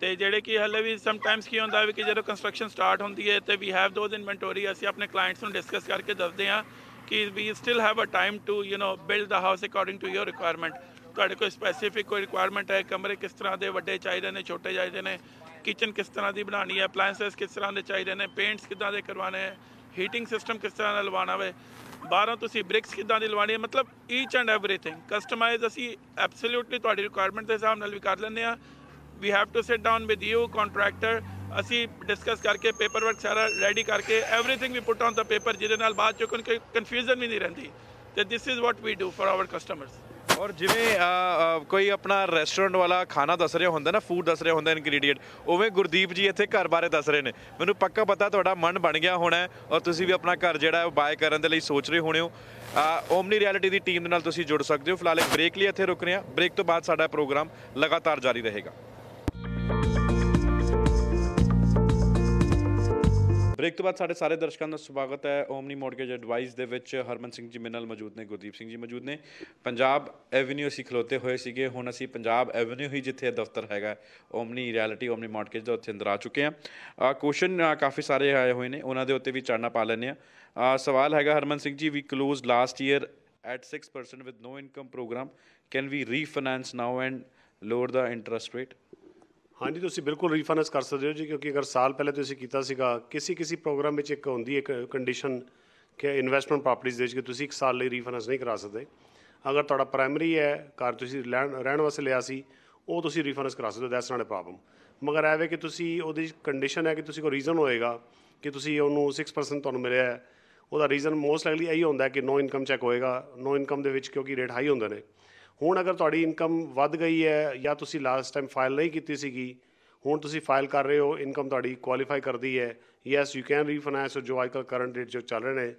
ਤੇ ਜਿਹੜੇ ਕਿ ਹਲੇ ਵੀ ਸਮ ਟਾਈਮਸ ਕੀ ਹੁੰਦਾ ਵੀ ਕਿ ਜਦੋਂ ਕੰਸਟਰਕਸ਼ਨ ਸਟਾਰਟ ਹੁੰਦੀ ਹੈ ਤੇ ਵੀ ਹੈਵ ਦੋਜ਼ ਇਨਵੈਂਟਰੀ ਅਸੀਂ ਆਪਣੇ ਕਲਾਇੰਟਸ ਨੂੰ ਡਿਸਕਸ ਕਰਕੇ ਦੱਸਦੇ ਆ we still have a time to you know build the house according to your requirement ਤੁਹਾਡੇ ਕੋਈ ਸਪੈਸੀਫਿਕ ਕੋਈ ਰਿਕੁਆਇਰਮੈਂਟ ਹੈ ਕਮਰੇ ਕਿਸ ਤਰ੍ਹਾਂ ਦੇ ਵੱਡੇ ਚਾਹੀਦੇ ਨੇ ਛੋਟੇ ਚਾਹੀਦੇ ਨੇ ਕਿਚਨ ਕਿਸ ਤਰ੍ਹਾਂ ਦੀ ਬਣਾਣੀ ਹੈ ਅਪਲਾਈਐਂਸਸ ਕਿਸ ਤਰ੍ਹਾਂ ਦੇ ਚਾਹੀਦੇ ਨੇ ਪੇਂਟਸ ਕਿੱਦਾਂ ਦੇ ਕਰਵਾਣੇ ਹੈ ਹੀਟਿੰਗ ਸਿਸਟਮ ਕਿਸ ਤਰ੍ਹਾਂ ਦਾ ਲਵਾਣਾ ਹੈ ਬਾਹਰੋਂ ਤੁਸੀਂ ਬ੍ਰਿਕਸ ਕਿੱਦਾਂ ਦੀ ਲਵਾਣੀ ਹੈ ਮਤਲਬ ਈਚ ਐਂਡ ਐਵਰੀਥਿੰਗ ਕਸਟਮਾਈਜ਼ ਅਸੀਂ ਐਬਸੋਲੂਟਲੀ ਤੁਹਾਡੀ ਰਿਕੁਆਇਰਮੈਂਟ ਦੇ ਹਿਸਾਬ ਨਾਲ ਵੀ ਕਰ ਲੈਂਦੇ ਆ we have to sit down with you contractor ਅਸੀਂ ਡਿਸਕਸ ਕਰਕੇ ਪੇਪਰ ਵਰਕ ਸਾਰਾ ਰੈਡੀ ਕਰਕੇ everything we put on the paper ਜਿਹਦੇ ਨਾਲ ਬਾਅਦ ਚੋਂ ਕੋਈ ਕਨਫਿਊਜ਼ਨ ਵੀ ਨਹੀਂ ਰਹਿੰਦੀ ਤੇ this is what we do for our customers ਔਰ ਜਿਵੇਂ ਕੋਈ ਆਪਣਾ ਰੈਸਟੋਰੈਂਟ ਵਾਲਾ ਖਾਣਾ ਦੱਸ ਰਿਹਾ ਹੁੰਦਾ ਨਾ ਫੂਡ ਦੱਸ ਰਿਹਾ ਹੁੰਦਾ ਇਨਗਰੀਡੀਐਂਟ ਉਵੇਂ ਗੁਰਦੀਪ ਜੀ ਇੱਥੇ ਘਰ ਬਾਰੇ ਦੱਸ ਰਹੇ ਨੇ ਮੈਨੂੰ ਪੱਕਾ ਪਤਾ ਤੁਹਾਡਾ ਮਨ ਬਣ ਗਿਆ ਹੋਣਾ ਔਰ ਤੁਸੀਂ ਵੀ ਆਪਣਾ ਘਰ ਜਿਹੜਾ ਉਹ ਬਾਏ ਕਰਨ ਦੇ ਲਈ ਸੋਚ ਰਹੇ ਹੋਣੇ ਹੋ ਓਮਨੀ ਰਿਐਲਿਟੀ ਦੀ ਟੀਮ ਦੇ ਨਾਲ ਤੁਸੀਂ ਜੁੜ ਸਕਦੇ ਹੋ ਫਿਲਹਾਲ ਇੱਕ ਬ੍ਰੇਕ ਲਈ ਇੱਥੇ ਰੁਕ ਰਹੇ ਹਾਂ ਬ੍ਰੇਕ ਤੋਂ ਬਾਅਦ ਸਾਡਾ ਪ੍ਰੋਗਰਾਮ ਲਗਾਤਾਰ ਜਾਰੀ ਰਹੇਗਾ ਬ੍ਰੇਕ ਤੋਂ ਬਾਅਦ ਸਾਡੇ ਸਾਰੇ ਦਰਸ਼ਕਾਂ ਦਾ ਸਵਾਗਤ ਹੈ ਓਮਨੀ ਮੋਰਗੇਜ ਐਡਵਾਈਸ ਦੇ ਵਿੱਚ ਹਰਮਨ ਸਿੰਘ ਜੀ ਮੇਰੇ ਮੌਜੂਦ ਨੇ ਗੁਰਦੀਪ ਸਿੰਘ ਜੀ ਮੌਜੂਦ ਨੇ ਪੰਜਾਬ ਐਵਨਿਊ ਅਸੀਂ ਖਲੋਤੇ ਹੋਏ ਸੀਗੇ ਹੁਣ ਅਸੀਂ ਪੰਜਾਬ ਐਵਨਿਊ ਹੀ ਜਿੱਥੇ ਦਫ਼ਤਰ ਹੈਗਾ ਓਮਨੀ ਰਿਐਲਿਟੀ ਓਮਨੀ ਮੋਰਗੇਜ ਦਾ ਉੱਥੇ ਅੰਦਰ ਆ ਚੁੱਕੇ ਆ ਕੁਐਸਚਨ ਕਾਫੀ ਸਾਰੇ ਆਏ ਹੋਏ ਨੇ ਉਹਨਾਂ ਦੇ ਉੱਤੇ ਵੀ ਚੜਨਾ ਪਾ ਲੈਣੇ ਆ ਸਵਾਲ ਹੈਗਾ Harman Singh ji we close last year at 6% with no income program can we refinance now and lower the interest rate ਹਾਂਜੀ ਤੁਸੀਂ ਬਿਲਕੁਲ ਰੀਫਾਈਨਾਂਸ ਕਰ ਸਕਦੇ ਹੋ ਜੀ ਕਿਉਂਕਿ ਅਗਰ ਸਾਲ ਪਹਿਲੇ ਤੁਸੀਂ ਕੀਤਾ ਸੀਗਾ ਕਿਸੇ ਕਿਸੇ ਪ੍ਰੋਗਰਾਮ ਵਿੱਚ ਇੱਕ ਹੁੰਦੀ ਇੱਕ ਕੰਡੀਸ਼ਨ ਕਿ ਇਨਵੈਸਟਮੈਂਟ ਪ੍ਰਾਪਰਟੀਜ਼ ਦੇ ਵਿੱਚ ਕਿ ਤੁਸੀਂ ਇੱਕ ਸਾਲ ਲਈ ਰੀਫਾਈਨਾਂਸ ਨਹੀਂ ਕਰਾ ਸਕਦੇ ਅਗਰ ਤੁਹਾਡਾ ਪ੍ਰਾਇਮਰੀ ਹੈ ਘਰ ਤੁਸੀਂ ਰਹਿਣ ਵਾਸਤੇ ਲਿਆ ਸੀ ਉਹ ਤੁਸੀਂ ਰੀਫਾਈਨਾਂਸ ਕਰਾ ਸਕਦੇ ਹੋ ਦੈਟਸ ਨਾਟ ਅ ਪ੍ਰੋਬਲਮ ਮਗਰ ਐਵੇਂ ਕਿ ਤੁਸੀਂ ਉਹਦੀ ਕੰਡੀਸ਼ਨ ਹੈ ਕਿ ਤੁਸੀਂ ਕੋ ਰੀਜ਼ਨ ਹੋਏਗਾ ਕਿ ਤੁਸੀਂ ਉਹਨੂੰ 6% ਤੁਹਾਨੂੰ ਮਿਲਿਆ ਹੈ ਉਹਦਾ ਰੀਜ਼ਨ ਮੋਸਟ ਲਾਈਕਲੀ ਇਹੀ ਹੁੰਦਾ ਕਿ ਨੋ ਇਨਕਮ ਚੈੱਕ ਹੋਏਗਾ ਨੋ ਇਨਕਮ ਦੇ ਵਿੱਚ ਕਿਉਂਕਿ ਰੇਟ ਹਾਈ ਹੁੰਦੇ ਨੇ ਹੁਣ ਅਗਰ ਤੁਹਾਡੀ ਇਨਕਮ ਵੱਧ ਗਈ ਹੈ ਜਾਂ ਤੁਸੀਂ ਲਾਸਟ ਟਾਈਮ ਫਾਈਲ ਨਹੀਂ ਕੀਤੀ ਸੀਗੀ ਹੁਣ ਤੁਸੀਂ ਫਾਈਲ ਕਰ ਰਹੇ ਹੋ ਇਨਕਮ ਤੁਹਾਡੀ ਕੁਆਲੀਫਾਈ ਕਰਦੀ ਹੈ ਯੈਸ ਯੂ ਕੈਨ ਰੀਫਾਈਨਾਂਸ ਜੋ ਅੱਜਕੱਲ ਕਰੰਟ ਰੇਟ ਜੋ ਚੱਲ ਰਹੇ ਨੇ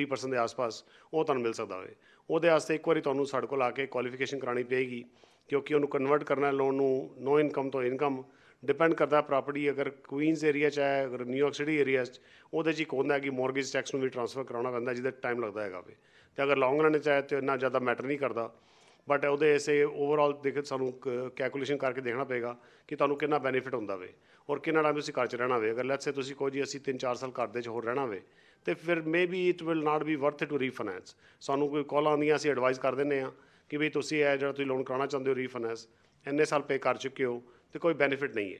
3% ਦੇ ਆਸ-ਪਾਸ ਉਹ ਤੁਹਾਨੂੰ ਮਿਲ ਸਕਦਾ ਹੋਵੇ ਉਹਦੇ ਵਾਸਤੇ ਇੱਕ ਵਾਰੀ ਤੁਹਾਨੂੰ ਸਾਡੇ ਕੋਲ ਆ ਕੇ ਕੁਆਲੀਫਿਕੇਸ਼ਨ ਕਰਾਣੀ ਪਏਗੀ ਕਿਉਂਕਿ ਉਹਨੂੰ ਕਨਵਰਟ ਕਰਨਾ ਲੋਨ ਨੂੰ ਨੋ ਇਨਕਮ ਤੋਂ ਇਨਕਮ ਡਿਪੈਂਡ ਕਰਦਾ ਪ੍ਰਾਪਰਟੀ ਅਗਰ ਕੁਈਨਸ ਏਰੀਆ ਚ ਹੈ ਅਗਰ ਨਿਊਯਾਰਕ ਸਿਟੀ ਏਰੀਆ ਚ ਉਹਦੇ ਚ ਹੀ ਹੈ ਕਿ ਮਾਰਗੇਜ ਟੈਕਸ ਨੂੰ ਵੀ ਟ੍ਰਾਂਸਫਰ ਕਰਾਉਣਾ ਪੈਂਦਾ ਜਿਹਦਾ ਟਾਈਮ ਲੱਗਦਾ ਹੈਗਾ ਵੇ ਤੇ ਅਗਰ ਲੌਂਗ ਰਨ ਚ ਹੈ ਤੇ ਇੰਨਾ ਜ਼ਿਆਦਾ ਮੈਟਰ ਨਹੀਂ ਕਰਦਾ ਬਟ ਉਹਦੇ ਐਸੇ ਓਵਰਆਲ ਦੇਖ ਸਾਨੂੰ ਕੈਲਕੂਲੇਸ਼ਨ ਕਰਕੇ ਦੇਖਣਾ ਪਏਗਾ ਕਿ ਤੁਹਾਨੂੰ ਕਿੰਨਾ ਬੈਨੀਫਿਟ ਹੁੰਦਾ ਵੇ ਔਰ ਕਿੰਨਾ ਟਾਈਮ ਤੁਸੀਂ ਘਰ 'ਚ ਰਹਿਣਾ ਵੇ ਅਗਰ ਲੈਟਸ ਸੇ ਤੁਸੀਂ ਕੋਈ ਜੀ ਅਸੀਂ 3-4 ਸਾਲ ਘਰ ਦੇ 'ਚ ਹੋਰ ਰਹਿਣਾ ਵੇ ਤੇ ਫਿਰ maybe it will not be worth to refinance ਸਾਨੂੰ ਕੋਈ ਕਾਲ ਆਉਂਦੀਆਂ ਅਸੀਂ ਐਡਵਾਈਸ ਕਰ ਦਿੰਨੇ ਆ ਕਿ ਵੀ ਤੁਸੀਂ ਇਹ ਜਿਹੜਾ ਤੁਸੀਂ ਲੋਨ ਕਰਾਉਣਾ ਚਾਹੁੰਦੇ ਹੋ ਰੀਫਾਈਨਾਂਸ ਇੰਨੇ ਸਾਲ ਪੇ ਕਰ ਚੁੱਕੇ ਹੋ ਤੇ ਕੋਈ ਬੈਨੀਫਿਟ ਨਹੀਂ ਹੈ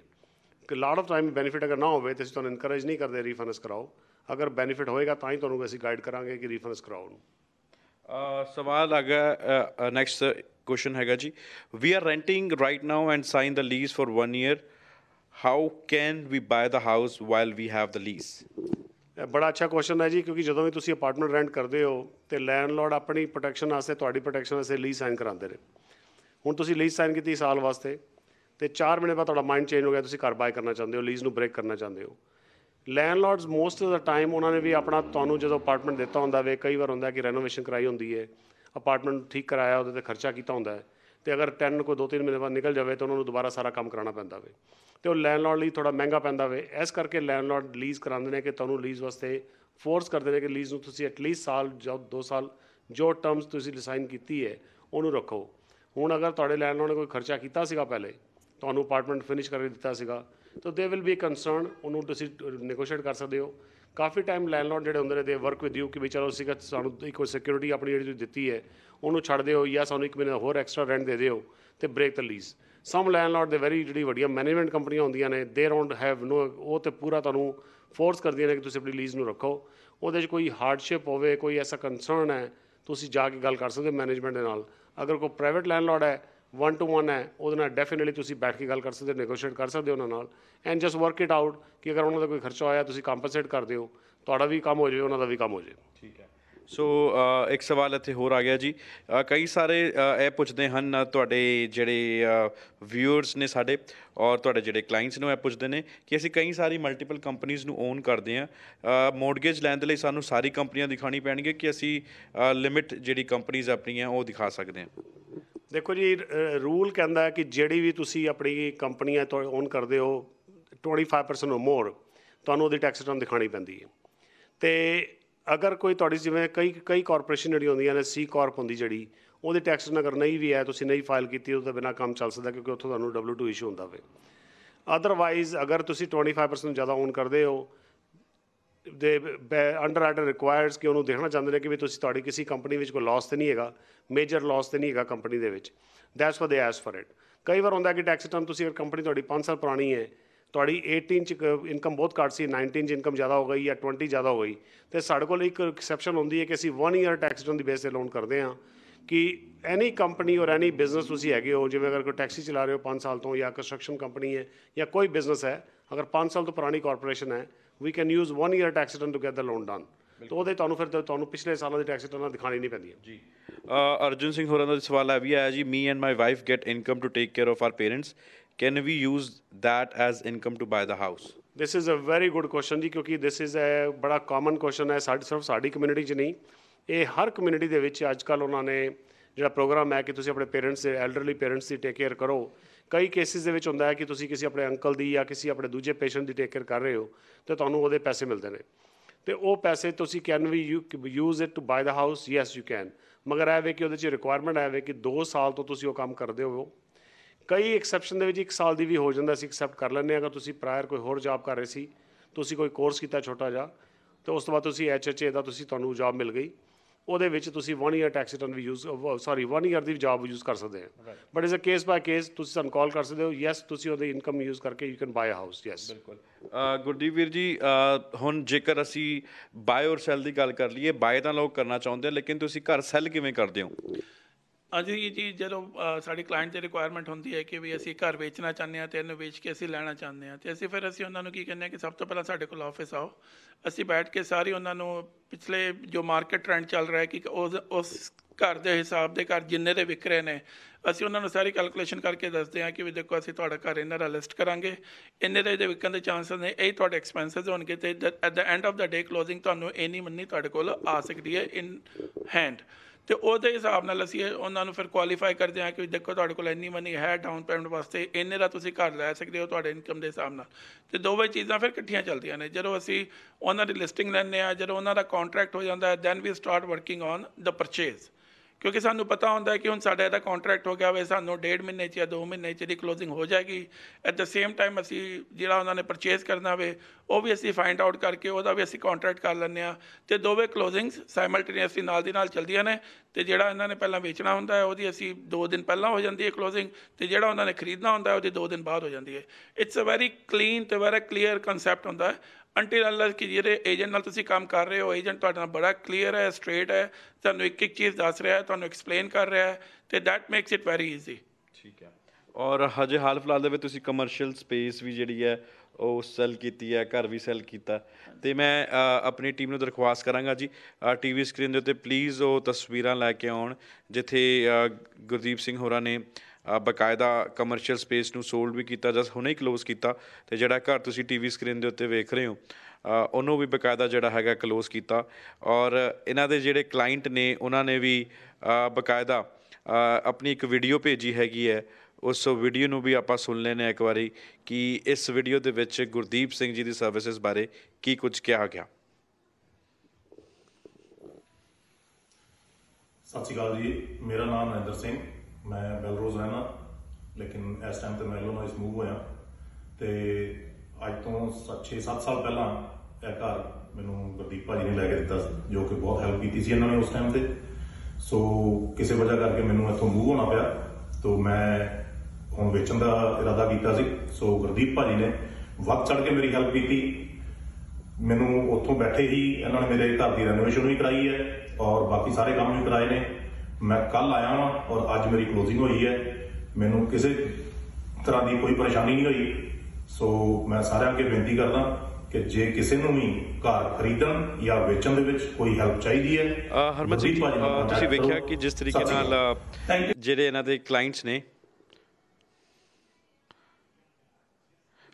ਕਿ ਲਾਟ ਆਫ ਟਾਈਮ ਬੈਨੀਫਿਟ ਅਗਰ ਨਾ ਹੋਵੇ ਤੇ ਅਸੀਂ ਤੁਹਾਨੂੰ ਇਨਕਰੇਜ ਨਹੀਂ ਕਰਦੇ ਰੀਫਾਈਨਾਂਸ ਕਰਾਓ ਅਗਰ ਬੈਨੀਫਿਟ ਹੋਏਗਾ ਤਾਂ ਹੀ ਤੁਹਾਨੂੰ ਅਸੀਂ ਗਾਈਡ ਕਰਾਂਗੇ ਕਿ ਰੀਫਾਈਨਾਂਸ ਕਰਾਓ ਨੂੰ ਸਵਾਲ ਗਿਆ ਨੈਕਸਟ ਕੁਐਸਚਨ ਹੈਗਾ ਜੀ we are renting right now and sign the lease for 1 year how can we buy the house while we have the lease ਬੜਾ ਅੱਛਾ ਕੁਐਸਚਨ ਹੈ ਜੀ ਕਿਉਂਕਿ ਜਦੋਂ ਵੀ ਤੁਸੀਂ ਅਪਾਰਟਮੈਂਟ ਰੈਂਟ ਕਰਦੇ ਹੋ ਤੇ ਲੈਂਡਲੋਰਡ ਆਪਣੀ ਪ੍ਰੋਟੈਕਸ਼ਨ ਵਾਸਤੇ ਤੁਹਾਡੀ ਪ੍ਰੋਟੈਕਸ਼ਨ ਵਾਸਤੇ ਲੀਜ਼ ਸਾਈਨ ਕਰਾਉਂਦੇ ਨੇ ਹੁਣ ਤੁਸੀਂ ਲੀਜ਼ ਸਾਈਨ ਕੀਤੀ ਸਾਲ ਵਾਸਤੇ ਤੇ 4 ਮਹੀਨੇ ਬਾਅਦ ਤੁਹਾਡਾ ਮਾਈਂਡ ਚੇਂਜ ਹੋ ਗਿਆ ਤੁਸੀਂ ਘਰ ਬਾਏ ਕਰਨਾ ਚਾਹੁੰਦੇ ਹੋ ਲੀਜ਼ ਨੂੰ ਬ੍ਰੇਕ ਕਰਨਾ ਚਾਹੁੰਦੇ ਹੋ landlords most of the time ਉਹਨਾਂ ਨੇ ਵੀ ਆਪਣਾ ਤੁਹਾਨੂੰ ਜਦੋਂ ਅਪਾਰਟਮੈਂਟ ਦਿੱਤਾ ਹੁੰਦਾ ਵੇ ਕਈ ਵਾਰ ਹੁੰਦਾ ਕਿ ਰੈਨੋਵੇਸ਼ਨ ਕਰਾਈ ਹੁੰਦੀ ਹੈ ਅਪਾਰਟਮੈਂਟ ਠੀਕ ਕਰਾਇਆ ਉਹਦੇ ਤੇ ਖਰਚਾ ਕੀਤਾ ਹੁੰਦਾ ਹੈ ਤੇ ਅਗਰ ਟੈਨ ਕੋਈ 2-3 ਮਹੀਨੇ ਬਾਅਦ ਨਿਕਲ ਜਾਵੇ ਤਾਂ ਉਹਨਾਂ ਨੂੰ ਦੁਬਾਰਾ ਸਾਰਾ ਕੰਮ ਕਰਾਉਣਾ ਪੈਂਦਾ ਵੇ ਤੇ ਉਹ ਲੈਂਡਲਾਰਡ ਲਈ ਥੋੜਾ ਮਹਿੰਗਾ ਪੈਂਦਾ ਵੇ ਇਸ ਕਰਕੇ ਲੈਂਡਲਾਰਡ ਲੀਜ਼ ਕਰਾਉਂਦੇ ਨੇ ਕਿ ਤੁਹਾਨੂੰ ਲੀਜ਼ ਵਾਸਤੇ ਫੋਰਸ ਕਰਦੇ ਨੇ ਕਿ ਲੀਜ਼ ਨੂੰ ਤੁਸੀਂ ਐਟਲੀਸਟ ਸਾਲ ਜਾਂ 2 ਸਾਲ ਜੋ ਟਰਮਸ ਤੁਸੀਂ ਡਿਸਾਈਨ ਕੀਤੀ ਹੈ ਉਹਨੂੰ ਰੱਖੋ ਹੁਣ ਅਗਰ ਤੁਹਾਡੇ ਲੈਂਡਲਾਰਡ ਨੇ ਕੋਈ ਖਰਚਾ ਕੀਤਾ ਸੀਗਾ ਪਹਿਲੇ ਤੁਹਾਨੂੰ ਅਪਾਰਟਮੈਂਟ ਫਿਨਿਸ਼ ਕਰਕੇ ਦਿੱਤਾ ਸੀਗਾ ਤਾਂ ਦੇ ਵਿਲ ਬੀ ਕਨਸਰਨ ਉਹਨੂੰ ਤੁਸੀਂ ਨੇਗੋਸ਼ੀਏਟ ਕਰ ਸਕਦੇ ਹੋ ਕਾਫੀ ਟਾਈਮ ਲੈਂਡਲੋਰਡ ਜਿਹੜੇ ਹੁੰਦੇ ਨੇ ਦੇ ਵਰਕ ਵਿਦ ਯੂ ਕਿ ਵੀ ਚਲੋ ਅਸੀਂ ਸਾਨੂੰ ਇੱਕ ਸਿਕਿਉਰਿਟੀ ਆਪਣੀ ਜਿਹੜੀ ਦਿੱਤੀ ਹੈ ਉਹਨੂੰ ਛੱਡ ਦਿਓ ਜਾਂ ਸਾਨੂੰ ਇੱਕ ਮਹੀਨਾ ਹੋਰ ਐਕਸਟਰਾ ਰੈਂਟ ਦੇ ਦਿਓ ਤੇ break the lease some landlord ਦੇ ਵੈਰੀ ਜਿਹੜੀ ਵੱਡੀਆਂ ਮੈਨੇਜਮੈਂਟ ਕੰਪਨੀਆਂ ਹੁੰਦੀਆਂ ਨੇ ਦੇ ਡੋਨਟ ਹੈਵ ਨੋ ਉਹ ਤੇ ਪੂਰਾ ਤੁਹਾਨੂੰ ਫੋਰਸ ਕਰਦੀਆਂ ਨੇ ਕਿ ਤੁਸੀਂ ਆਪਣੀ ਲੀਜ਼ ਨੂੰ ਰੱਖੋ ਉਹਦੇ 'ਚ ਕੋਈ ਹਾਰਡਸ਼ਿਪ ਹੋਵੇ ਕੋਈ ਐਸਾ ਕਨਸਰਨ ਹੈ ਤੁਸੀਂ ਜਾ ਕੇ ਗੱਲ ਕਰ ਸਕਦੇ ਮੈਨੇਜਮੈਂਟ ਦੇ ਨਾਲ ਅਗਰ ਕੋਈ ਪ੍ਰਾਈਵੇਟ ਲੈਂਡਲੋਰਡ ਹੈ ਵਨ ਟੂ ਵਨ ਹੈ ਉਹਦੇ ਨਾਲ ਡੈਫੀਨਿਟਲੀ ਤੁਸੀਂ ਬੈਠ ਕੇ ਗੱਲ ਕਰ ਸਕਦੇ ਹੋ ਨੇਗੋਸ਼ੀਏਟ ਕਰ ਸਕਦੇ ਹੋ ਉਹਨਾਂ ਨਾਲ and just work it out ਕਿ ਅਗਰ ਉਹਨਾਂ ਦਾ ਕੋਈ ਖਰਚਾ ਆਇਆ ਤੁਸੀਂ ਕੰਪਨਸੇਟ ਕਰ ਦਿਓ ਤੁਹਾਡਾ ਵੀ ਕੰਮ ਹੋ ਜਾਵੇ ਉਹਨਾਂ ਦਾ ਵੀ ਕੰਮ ਹੋ ਜਾਵੇ ਠੀਕ ਹੈ ਸੋ ਇੱਕ ਸਵਾਲ ਇੱਥੇ ਹੋਰ ਆ ਗਿਆ ਜੀ ਕਈ ਸਾਰੇ ਇਹ ਪੁੱਛਦੇ ਹਨ ਤੁਹਾਡੇ ਜਿਹੜੇ ਵਿਊਅਰਸ ਨੇ ਸਾਡੇ ਔਰ ਤੁਹਾਡੇ ਜਿਹੜੇ ਕਲਾਇੰਟਸ ਨੂੰ ਇਹ ਪੁੱਛਦੇ ਨੇ ਕਿ ਅਸੀਂ ਕਈ ਸਾਰੀ ਮਲਟੀਪਲ ਕੰਪਨੀਆਂ ਨੂੰ ਓਨ ਕਰਦੇ ਆ ਮੋਰਗੇਜ ਲੈਣ ਦੇ ਲਈ ਸਾਨੂੰ ਸਾਰੀ ਕੰਪਨੀਆਂ ਦਿਖਾਣੀ ਪੈਣਗੇ ਕਿ ਅਸੀਂ ਲਿਮਿਟ ਜਿਹੜੀ ਕੰਪਨੀਆਂ ਆਪਣੀਆਂ ਉਹ ਦਿਖਾ ਸਕਦੇ ਆ ਦੇਖੋ ਜੀ ਰੂਲ ਕਹਿੰਦਾ ਕਿ ਜਿਹੜੀ ਵੀ ਤੁਸੀਂ ਆਪਣੀ ਕੰਪਨੀਆਂ ਤੋਂ ਓਨ ਕਰਦੇ ਹੋ 25% ਔਰ ਮੋਰ ਤੁਹਾਨੂੰ ਉਹਦੀ ਟੈਕਸ ਰਿਟਰਨ ਦਿਖਾਣੀ ਪੈਂਦੀ ਹੈ ਤੇ ਅਗਰ ਕੋਈ ਤੁਹਾਡੀ ਜਿਵੇਂ ਕਈ ਕਈ ਕਾਰਪੋਰੇਸ਼ਨ ਜਿਹੜੀ ਹੁੰਦੀਆਂ ਨੇ ਸੀ ਕਾਰਪ ਹੁੰਦੀ ਜਿਹੜੀ ਉਹਦੇ ਟੈਕਸ ਨਗਰ ਨਹੀਂ ਵੀ ਹੈ ਤੁਸੀਂ ਨਹੀਂ ਫਾਈਲ ਕੀਤੀ ਉਹਦਾ ਬਿਨਾ ਕੰਮ ਚੱਲ ਸਕਦਾ ਕਿਉਂਕਿ ਉੱਥੋਂ ਤੁਹਾਨੂੰ W2 ਇਸ਼ੂ ਹੁੰਦਾ ਵੇ ਅਦਰਵਾਈਜ਼ ਅਗਰ ਤੁਸੀਂ 25% ਜ਼ਿਆਦਾ ਓਨ ਕਰਦੇ ਹੋ ਦੇ ਅੰਡਰ ਆਰਡਰ ਰਿਕੁਆਇਰਸ ਕਿ ਉਹਨੂੰ ਦੇਖਣਾ ਚਾਹੁੰਦੇ ਨੇ ਕਿ ਵੀ ਤੁਸੀਂ ਤੁਹਾਡੀ ਕਿਸੇ ਕੰਪਨੀ ਵਿੱਚ ਕੋਈ ਲਾਸ ਤੇ ਨਹੀਂ ਹੈਗਾ ਮੇਜਰ ਲਾਸ ਤੇ ਨਹੀਂ ਹੈਗਾ ਕੰਪਨੀ ਦੇ ਵਿੱਚ ਦੈਟਸ ਫॉर ਦੇ ਐਸ ਫॉर ਇਟ ਕਈ ਵਾਰ ਹੁੰਦਾ ਕਿ ਟੈਕਸ ਟਰਮ ਤੁਸੀਂ ਅਗਰ ਕੰਪਨੀ ਤੁਹਾਡੀ 5 ਸਾਲ ਪੁਰਾਣੀ ਹੈ ਤੁਹਾਡੀ 18 ਚ ਇਨਕਮ ਬਹੁਤ ਘੱਟ ਸੀ 19 ਚ ਇਨਕਮ ਜ਼ਿਆਦਾ ਹੋ ਗਈ ਜਾਂ 20 ਜ਼ਿਆਦਾ ਹੋ ਗਈ ਤੇ ਸਾਡੇ ਕੋਲ ਇੱਕ ਐਕਸੈਪਸ਼ਨ ਹੁੰਦੀ ਹੈ ਕਿ ਅਸੀਂ 1 ਇਅਰ ਟੈਕਸ ਟਰਮ ਦੀ ਬੇਸ ਤੇ ਲੋਨ ਕਰਦੇ ਹਾਂ ਕਿ ਐਨੀ ਕੰਪਨੀ ਔਰ ਐਨੀ ਬਿਜ਼ਨਸ ਤੁਸੀਂ ਹੈਗੇ ਹੋ ਜਿਵੇਂ ਅਗਰ ਕੋਈ ਟੈਕਸੀ ਚਲਾ ਰਹੇ ਹੋ 5 ਸਾਲ ਤੋਂ ਜਾਂ ਕੰਸਟਰਕਸ਼ਨ ਕੰਪਨੀ ਹੈ ਜਾਂ ਕੋਈ ਬਿਜ਼ਨਸ ਹੈ ਅਗਰ 5 ਸਾਲ ਤੋਂ ਪੁਰਾਣੀ ਕਾਰਪੋਰੇਸ਼ਨ ਹੈ we can use 1 year tax return to get the loan done ਤੋ ਉਹਦੇ ਤੁਹਾਨੂੰ ਫਿਰ ਤੁਹਾਨੂੰ ਪਿਛਲੇ ਸਾਲਾਂ ਦੇ ਟੈਕਸ ਰਿਟਰਨਾਂ ਦਿਖਾਣੀ ਨਹੀਂ ਪੈਂਦੀ ਜੀ ਅਰਜਨ ਸਿੰਘ ਹੋਰਾਂ ਦਾ ਸਵਾਲ ਹੈ ਵੀ ਆਇਆ ਜੀ me and my wife get income to take care of our parents can we use that as income to buy the house this is a very good question ਜੀ ਕਿਉਂਕਿ ਥਿਸ ਇਜ਼ ਅ ਬੜਾ ਕਾਮਨ ਕੁਐਸਚਨ ਹੈ ਸਾਡੀ ਸਿਰਫ ਸਾਡੀ community 'ਚ ਨਹੀਂ ਇਹ ਹਰ ਕਮਿਊਨਿਟੀ ਦੇ ਵਿੱਚ ਅੱਜ ਕੱਲ ਉਹਨਾਂ ਨੇ ਜਿਹੜਾ ਪ੍ਰੋਗਰਾਮ ਹੈ ਕਿ ਤੁਸੀਂ ਆਪਣੇ ਪੇਰੈਂਟਸ ਦੇ ਐਲਡਰਲੀ ਪੇਰੈਂਟਸ ਦੀ ਟੇਕ ਕੇਅਰ ਕਰੋ ਕਈ ਕੇਸਿਸ ਦੇ ਵਿੱਚ ਹੁੰਦਾ ਹੈ ਕਿ ਤੁਸੀਂ ਕਿਸੇ ਆਪਣੇ ਅੰਕਲ ਦੀ ਜਾਂ ਕਿਸੇ ਆਪਣੇ ਦੂਜੇ ਪੇਸ਼ੈਂਟ ਦੀ ਟੇਕ ਕੇਅਰ ਕਰ ਰਹੇ ਹੋ ਤੇ ਤੁਹਾਨੂੰ ਉਹਦੇ ਪੈਸੇ ਮਿਲਦੇ ਨੇ ਤੇ ਉਹ ਪੈਸੇ ਤੁਸੀਂ can we use it to buy the house yes you can ਮਗਰ ਵੇ ਕਿ ਉਹਦੇ ਚ ਰਿਕੁਆਇਰਮੈਂਟ ਵੇ ਕਿ 2 ਸਾਲ ਤੋਂ ਤੁਸੀਂ ਉਹ ਕੰਮ ਕਰਦੇ ਹੋ ਕਈ ਐਕਸੈਪਸ਼ਨ ਦੇ ਵਿੱਚ 1 ਸਾਲ ਦੀ ਵੀ ਹੋ ਜਾਂਦਾ ਸੀ ਐਕਸੈਪਟ ਕਰ ਲੈਂਦੇ ਅਗਰ ਤੁਸੀਂ ਪ੍ਰਾਇਰ ਕੋਈ ਹੋਰ ਜੌਬ ਕਰ ਰਹੇ ਸੀ ਤੁਸੀਂ ਕੋਈ ਕੋਰਸ ਕੀਤਾ ਛੋਟਾ ਜਿਹਾ ਤੇ ਉਸ ਤੋਂ ਬਾਅਦ ਤੁਸੀਂ ਐਚਐਚਏ ਦਾ ਤੁਸੀਂ ਤੁਹਾਨੂੰ ਜੌਬ ਮਿਲ ਗਈ ਉਹਦੇ ਵਿੱਚ ਤੁਸੀਂ 1 year tax return we use sorry 1 year ਦੀ ਜੌਬ ਯੂਜ਼ ਕਰ ਸਕਦੇ ਹੋ but is a case by case ਤੁਸੀਂ ਸਾਨੂੰ ਕਾਲ ਕਰ ਸਕਦੇ ਹੋ ਯੈਸ ਤੁਸੀਂ ਉਹਦੇ ਇਨਕਮ ਯੂਜ਼ ਕਰਕੇ you can buy a house yes ਬਿਲਕੁਲ ਗੁਰਦੀਪ ਵੀਰ ਜੀ ਹੁਣ ਜੇਕਰ ਅਸੀਂ ਬਾਈ অর ਸੈਲ ਦੀ ਗੱਲ ਕਰ ਲਈਏ ਬਾਈ ਤਾਂ ਲੋਕ ਕਰਨਾ ਚਾਹੁੰਦੇ ਲੇਕਿਨ ਤੁਸੀਂ ਘਰ ਸੈਲ ਕਿਵੇਂ ਕਰਦੇ ਹੋ ਅਜੀ ਜੀ ਜਦੋਂ ਸਾਡੇ ਕਲਾਇੰਟ ਦੀ ਰਿਕੁਆਇਰਮੈਂਟ ਹੁੰਦੀ ਹੈ ਕਿ ਵੀ ਅਸੀਂ ਘਰ ਵੇਚਣਾ ਚਾਹੁੰਦੇ ਆ ਤੇ ਇਹਨੂੰ ਵੇਚ ਕੇ ਅਸੀਂ ਲੈਣਾ ਚਾਹੁੰਦੇ ਆ ਤੇ ਅਸੀਂ ਫਿਰ ਅਸੀਂ ਉਹਨਾਂ ਨੂੰ ਕੀ ਕਹਿੰਦੇ ਆ ਕਿ ਸਭ ਤੋਂ ਪਹਿਲਾਂ ਸਾਡੇ ਕੋਲ ਆਫਿਸ ਆਓ ਅਸੀਂ ਬੈਠ ਕੇ ਸਾਰੀ ਉਹਨਾਂ ਨੂੰ ਪਿਛਲੇ ਜੋ ਮਾਰਕੀਟ ਟ੍ਰੈਂਡ ਚੱਲ ਰਿਹਾ ਹੈ ਕਿ ਉਸ ਉਸ ਘਰ ਦੇ ਹਿਸਾਬ ਦੇ ਘਰ ਜਿੰਨੇ ਦੇ ਵਿਕ ਰਹੇ ਨੇ ਅਸੀਂ ਉਹਨਾਂ ਨੂੰ ਸਾਰੀ ਕੈਲਕੂਲੇਸ਼ਨ ਕਰਕੇ ਦੱਸਦੇ ਆ ਕਿ ਵੀ ਦੇਖੋ ਅਸੀਂ ਤੁਹਾਡਾ ਘਰ ਇਹਨਾਂ ਦਾ ਲਿਸਟ ਕਰਾਂਗੇ ਇੰਨੇ ਦੇ ਵਿਕਣ ਦੇ ਚਾਂਸਸ ਨੇ ਇਹ ਤੁਹਾਡੇ ਐਕਸਪੈਂਸਸ ਹੋਣਗੇ ਤੇ at the end of the day closing ਤੁਹਾਨੂੰ ਐਨੀ ਮੰਨੀ ਤੁਹਾਡੇ ਕੋਲ ਆ ਸਕਦੀ ਹੈ ਇਨ ਹੈਂਡ ਤੇ ਉਹਦੇ ਹਿਸਾਬ ਨਾਲ ਅਸੀਂ ਉਹਨਾਂ ਨੂੰ ਫਿਰ ਕੁਆਲੀਫਾਈ ਕਰਦੇ ਹਾਂ ਕਿ ਦੇਖੋ ਤੁਹਾਡੇ ਕੋਲ ਇੰਨੀ ਮਨੀ ਹੈ ਡਾਊਨ ਪੇਮੈਂਟ ਵਾਸਤੇ ਇੰਨੇ ਦਾ ਤੁਸੀਂ ਘਰ ਲੈ ਸਕਦੇ ਹੋ ਤੁਹਾਡੇ ਇਨਕਮ ਦੇ ਹਿਸਾਬ ਨਾਲ ਤੇ ਦੋਵੇਂ ਚੀਜ਼ਾਂ ਫਿਰ ਇਕੱਠੀਆਂ ਚੱਲਦੀਆਂ ਨੇ ਜਦੋਂ ਅਸੀਂ ਉਹਨਾਂ ਦੀ ਲਿਸਟਿੰਗ ਲੈਂਦੇ ਆ ਜਦੋਂ ਉਹਨਾਂ ਦਾ ਕੰਟਰੈਕਟ ਹੋ ਜਾਂਦਾ ਹੈ then we start working on the purchase ਕਿਉਂਕਿ ਸਾਨੂੰ ਪਤਾ ਹੁੰਦਾ ਕਿ ਹੁਣ ਸਾਡਾ ਇਹਦਾ ਕੰਟਰੈਕਟ ਹੋ ਗਿਆ ਵੇ ਸਾਨੂੰ ਡੇਢ ਮਹੀਨੇ ਚ ਜਾਂ 2 ਮਹੀਨੇ ਚ ਦੀ ਕਲੋਜ਼ਿੰਗ ਹੋ ਜਾਏਗੀ ਐਟ ਦ ਸੇਮ ਟਾਈਮ ਅਸੀਂ ਜਿਹੜਾ ਉਹਨਾਂ ਨੇ ਪਰਚੇਸ ਕਰਨਾ ਵੇ ਉਹ ਵੀ ਅਸੀਂ ਫਾਈਂਡ ਆਊਟ ਕਰਕੇ ਉਹਦਾ ਵੀ ਅਸੀਂ ਕੰਟਰੈਕਟ ਕਰ ਲੈਂਦੇ ਆ ਤੇ ਦੋਵੇਂ ਕਲੋਜ਼ਿੰਗਸ ਸਾਈਮਲਟੇਨੀਅਸਲੀ ਨਾਲ ਦੀ ਨਾਲ ਚਲਦੀਆਂ ਨੇ ਤੇ ਜਿਹੜਾ ਇਹਨਾਂ ਨੇ ਪਹਿਲਾਂ ਵੇਚਣਾ ਹੁੰਦਾ ਹੈ ਉਹਦੀ ਅਸੀਂ 2 ਦਿਨ ਪਹਿਲਾਂ ਹੋ ਜਾਂਦੀ ਹੈ ਕਲੋਜ਼ਿੰਗ ਤੇ ਜਿਹੜਾ ਉਹਨਾਂ ਨੇ ਖਰੀਦਣਾ ਹੁੰਦਾ ਹੈ ਉਹਦੀ 2 ਦਿਨ ਬਾਅਦ ਹੋ ਜਾਂਦੀ ਹੈ ਇਟਸ ਅ ਵੈਰੀ ਕਲੀਨ ਤੇ ਵੈਰੀ ਕਲੀਅਰ ਕਨਸੈਪਟ ਹੁੰਦਾ ਹੈ ਅੰਟਿਲ ਅਨਲੈਸ ਕਿ ਜਿਹੜੇ ਏਜੰਟ ਨਾਲ ਤੁਸੀਂ ਕੰਮ ਕਰ ਰਹੇ ਹੋ ਏਜੰਟ ਤੁਹਾਡੇ ਨਾਲ ਬੜਾ ਕਲੀਅਰ ਹੈ ਸਟ੍ਰੇਟ ਹੈ ਤੁਹਾਨੂੰ ਇੱਕ ਇੱਕ ਚੀਜ਼ ਦੱਸ ਰਿਹਾ ਹੈ ਤੁਹਾਨੂੰ ਐਕਸਪਲੇਨ ਕਰ ਰਿਹਾ ਹੈ ਤੇ that makes it very easy ਠੀਕ ਹੈ ਔਰ ਹਜੇ ਹਾਲ ਫਿਲਹਾਲ ਦੇ ਵਿੱਚ ਤੁਸੀਂ ਕਮਰਸ਼ੀਅਲ ਸਪੇਸ ਵੀ ਜਿਹੜੀ ਹੈ ਉਹ ਸੈਲ ਕੀਤੀ ਹੈ ਘਰ ਵੀ ਸੈਲ ਕੀਤਾ ਤੇ ਮੈਂ ਆਪਣੀ ਟੀਮ ਨੂੰ ਦਰਖਾਸਤ ਕਰਾਂਗਾ ਜੀ ਟੀਵੀ ਸਕਰੀਨ ਦੇ ਉੱਤੇ ਪਲੀਜ਼ ਉਹ ਤਸਵੀਰਾਂ ਲੈ ਕੇ ਆਉਣ ਜਿੱਥੇ ਗੁਰਦੀਪ ਸਿੰਘ ਹੋਰਾਂ ਨੇ ਬਕਾਇਦਾ ਕਮਰਸ਼ੀਅਲ ਸਪੇਸ ਨੂੰ ਸੋਲਡ ਵੀ ਕੀਤਾ ਜਸ ਹੁਣੇ ਹੀ ਕਲੋਜ਼ ਕੀਤਾ ਤੇ ਜਿਹੜਾ ਘਰ ਤੁਸੀਂ ਟੀਵੀ ਸਕਰੀਨ ਦੇ ਉੱਤੇ ਵੇਖ ਰਹੇ ਹੋ ਉਹਨੂੰ ਵੀ ਬਕਾਇਦਾ ਜਿਹੜਾ ਹੈਗਾ ਕਲੋਜ਼ ਕੀਤਾ ਔਰ ਇਹਨਾਂ ਦੇ ਜਿਹੜੇ ਕਲਾਇੰਟ ਨੇ ਉਹਨਾਂ ਨੇ ਵੀ ਬਕਾਇਦਾ ਆਪਣੀ ਇੱਕ ਵੀਡੀਓ ਭੇਜੀ ਹੈਗੀ ਹੈ ਉਸ ਵੀਡੀਓ ਨੂੰ ਵੀ ਆਪਾਂ ਸੁਣ ਲੈਨੇ ਇੱਕ ਵਾਰੀ ਕਿ ਇਸ ਵੀਡੀਓ ਦੇ ਵਿੱਚ ਗੁਰਦੀਪ ਸਿੰਘ ਜੀ ਦੀ ਸਰਵਿਸਿਜ਼ ਬਾਰੇ ਕੀ ਕੁਝ ਕਿਹਾ ਗਿਆ ਸਤਿ ਸ਼੍ਰੀ ਅਕਾਲ ਜੀ ਮੇਰਾ ਨਾਮ ਮਹਿੰਦਰ ਸਿੰਘ ਮੈਂ ਬੈਲਰੋਜ਼ ਰਹਿਣਾ ਲੇਕਿਨ ਇਸ ਟਾਈਮ ਤੇ ਮੈਂ ਇਸ ਮੂਵ ਹੋਇਆ ਤੇ ਅੱਜ ਤੋਂ 6-7 ਸਾਲ ਪਹਿਲਾਂ ਇਹ ਘਰ ਮੈਨੂੰ ਗੁਰਦੀਪ ਭਾਜੀ ਨੇ ਲੈ ਕੇ ਦਿੱਤਾ ਜੋ ਕਿ ਬਹੁਤ ਹੈਲਪ ਕੀਤੀ ਸੀ ਇਹਨਾਂ ਨੇ ਉਸ ਟਾਈਮ ਤੇ ਸੋ ਕਿਸੇ ਵਜ੍ਹਾ ਕਰਕੇ ਮੈਨੂੰ ਇੱਥੋਂ ਮੂਵ ਹੋਣਾ ਪਿਆ ਤੋ ਮੈਂ ਹੁਣ ਵੇਚਣ ਦਾ ਇਰਾਦਾ ਕੀਤਾ ਸੀ ਸੋ ਗੁਰਦੀਪ ਭਾਜੀ ਨੇ ਵਕਤ ਚੜ ਕੇ ਮੇਰੀ ਹੈਲਪ ਕੀਤੀ ਮੈਨੂੰ ਉੱਥੋਂ ਬੈਠੇ ਹੀ ਇਹਨਾਂ ਨੇ ਮੇਰੇ ਘਰ ਦੀ ਰੈਨੋਵੇਸ਼ਨ ਵੀ ਕਰਾਈ ਹੈ ਔਰ ਬਾਕੀ ਸਾਰੇ ਕੰਮ ਵੀ ਕਰਾਏ ਨੇ ਮੈਂ ਕੱਲ ਆਇਆ ਹਾਂ ਔਰ ਅੱਜ ਮੇਰੀ ਕਲੋਜ਼ਿੰਗ ਹੋਈ ਹੈ ਮੈਨੂੰ ਕਿਸੇ ਤਰ੍ਹਾਂ ਦੀ ਕੋਈ ਪਰੇਸ਼ਾਨੀ ਨਹੀਂ ਹੋਈ ਸੋ ਮੈਂ ਸਾਰਿਆਂ ਅੱਗੇ ਬੇਨਤੀ ਕਰਦਾ ਕਿ ਜੇ ਕਿਸੇ ਨੂੰ ਵੀ ਘਰ ਖਰੀਦਣ ਜਾਂ ਵੇਚਣ ਦੇ ਵਿੱਚ ਕੋਈ ਹੈਲਪ ਚਾਹੀਦੀ ਹੈ ਹਰਮਨ ਜੀ ਤੁਸੀਂ ਵੇਖਿਆ ਕਿ ਜਿਸ ਤਰੀਕੇ ਨਾਲ ਜਿਹੜੇ ਇਹਨਾਂ ਦੇ ਕਲਾਇੰਟਸ ਨੇ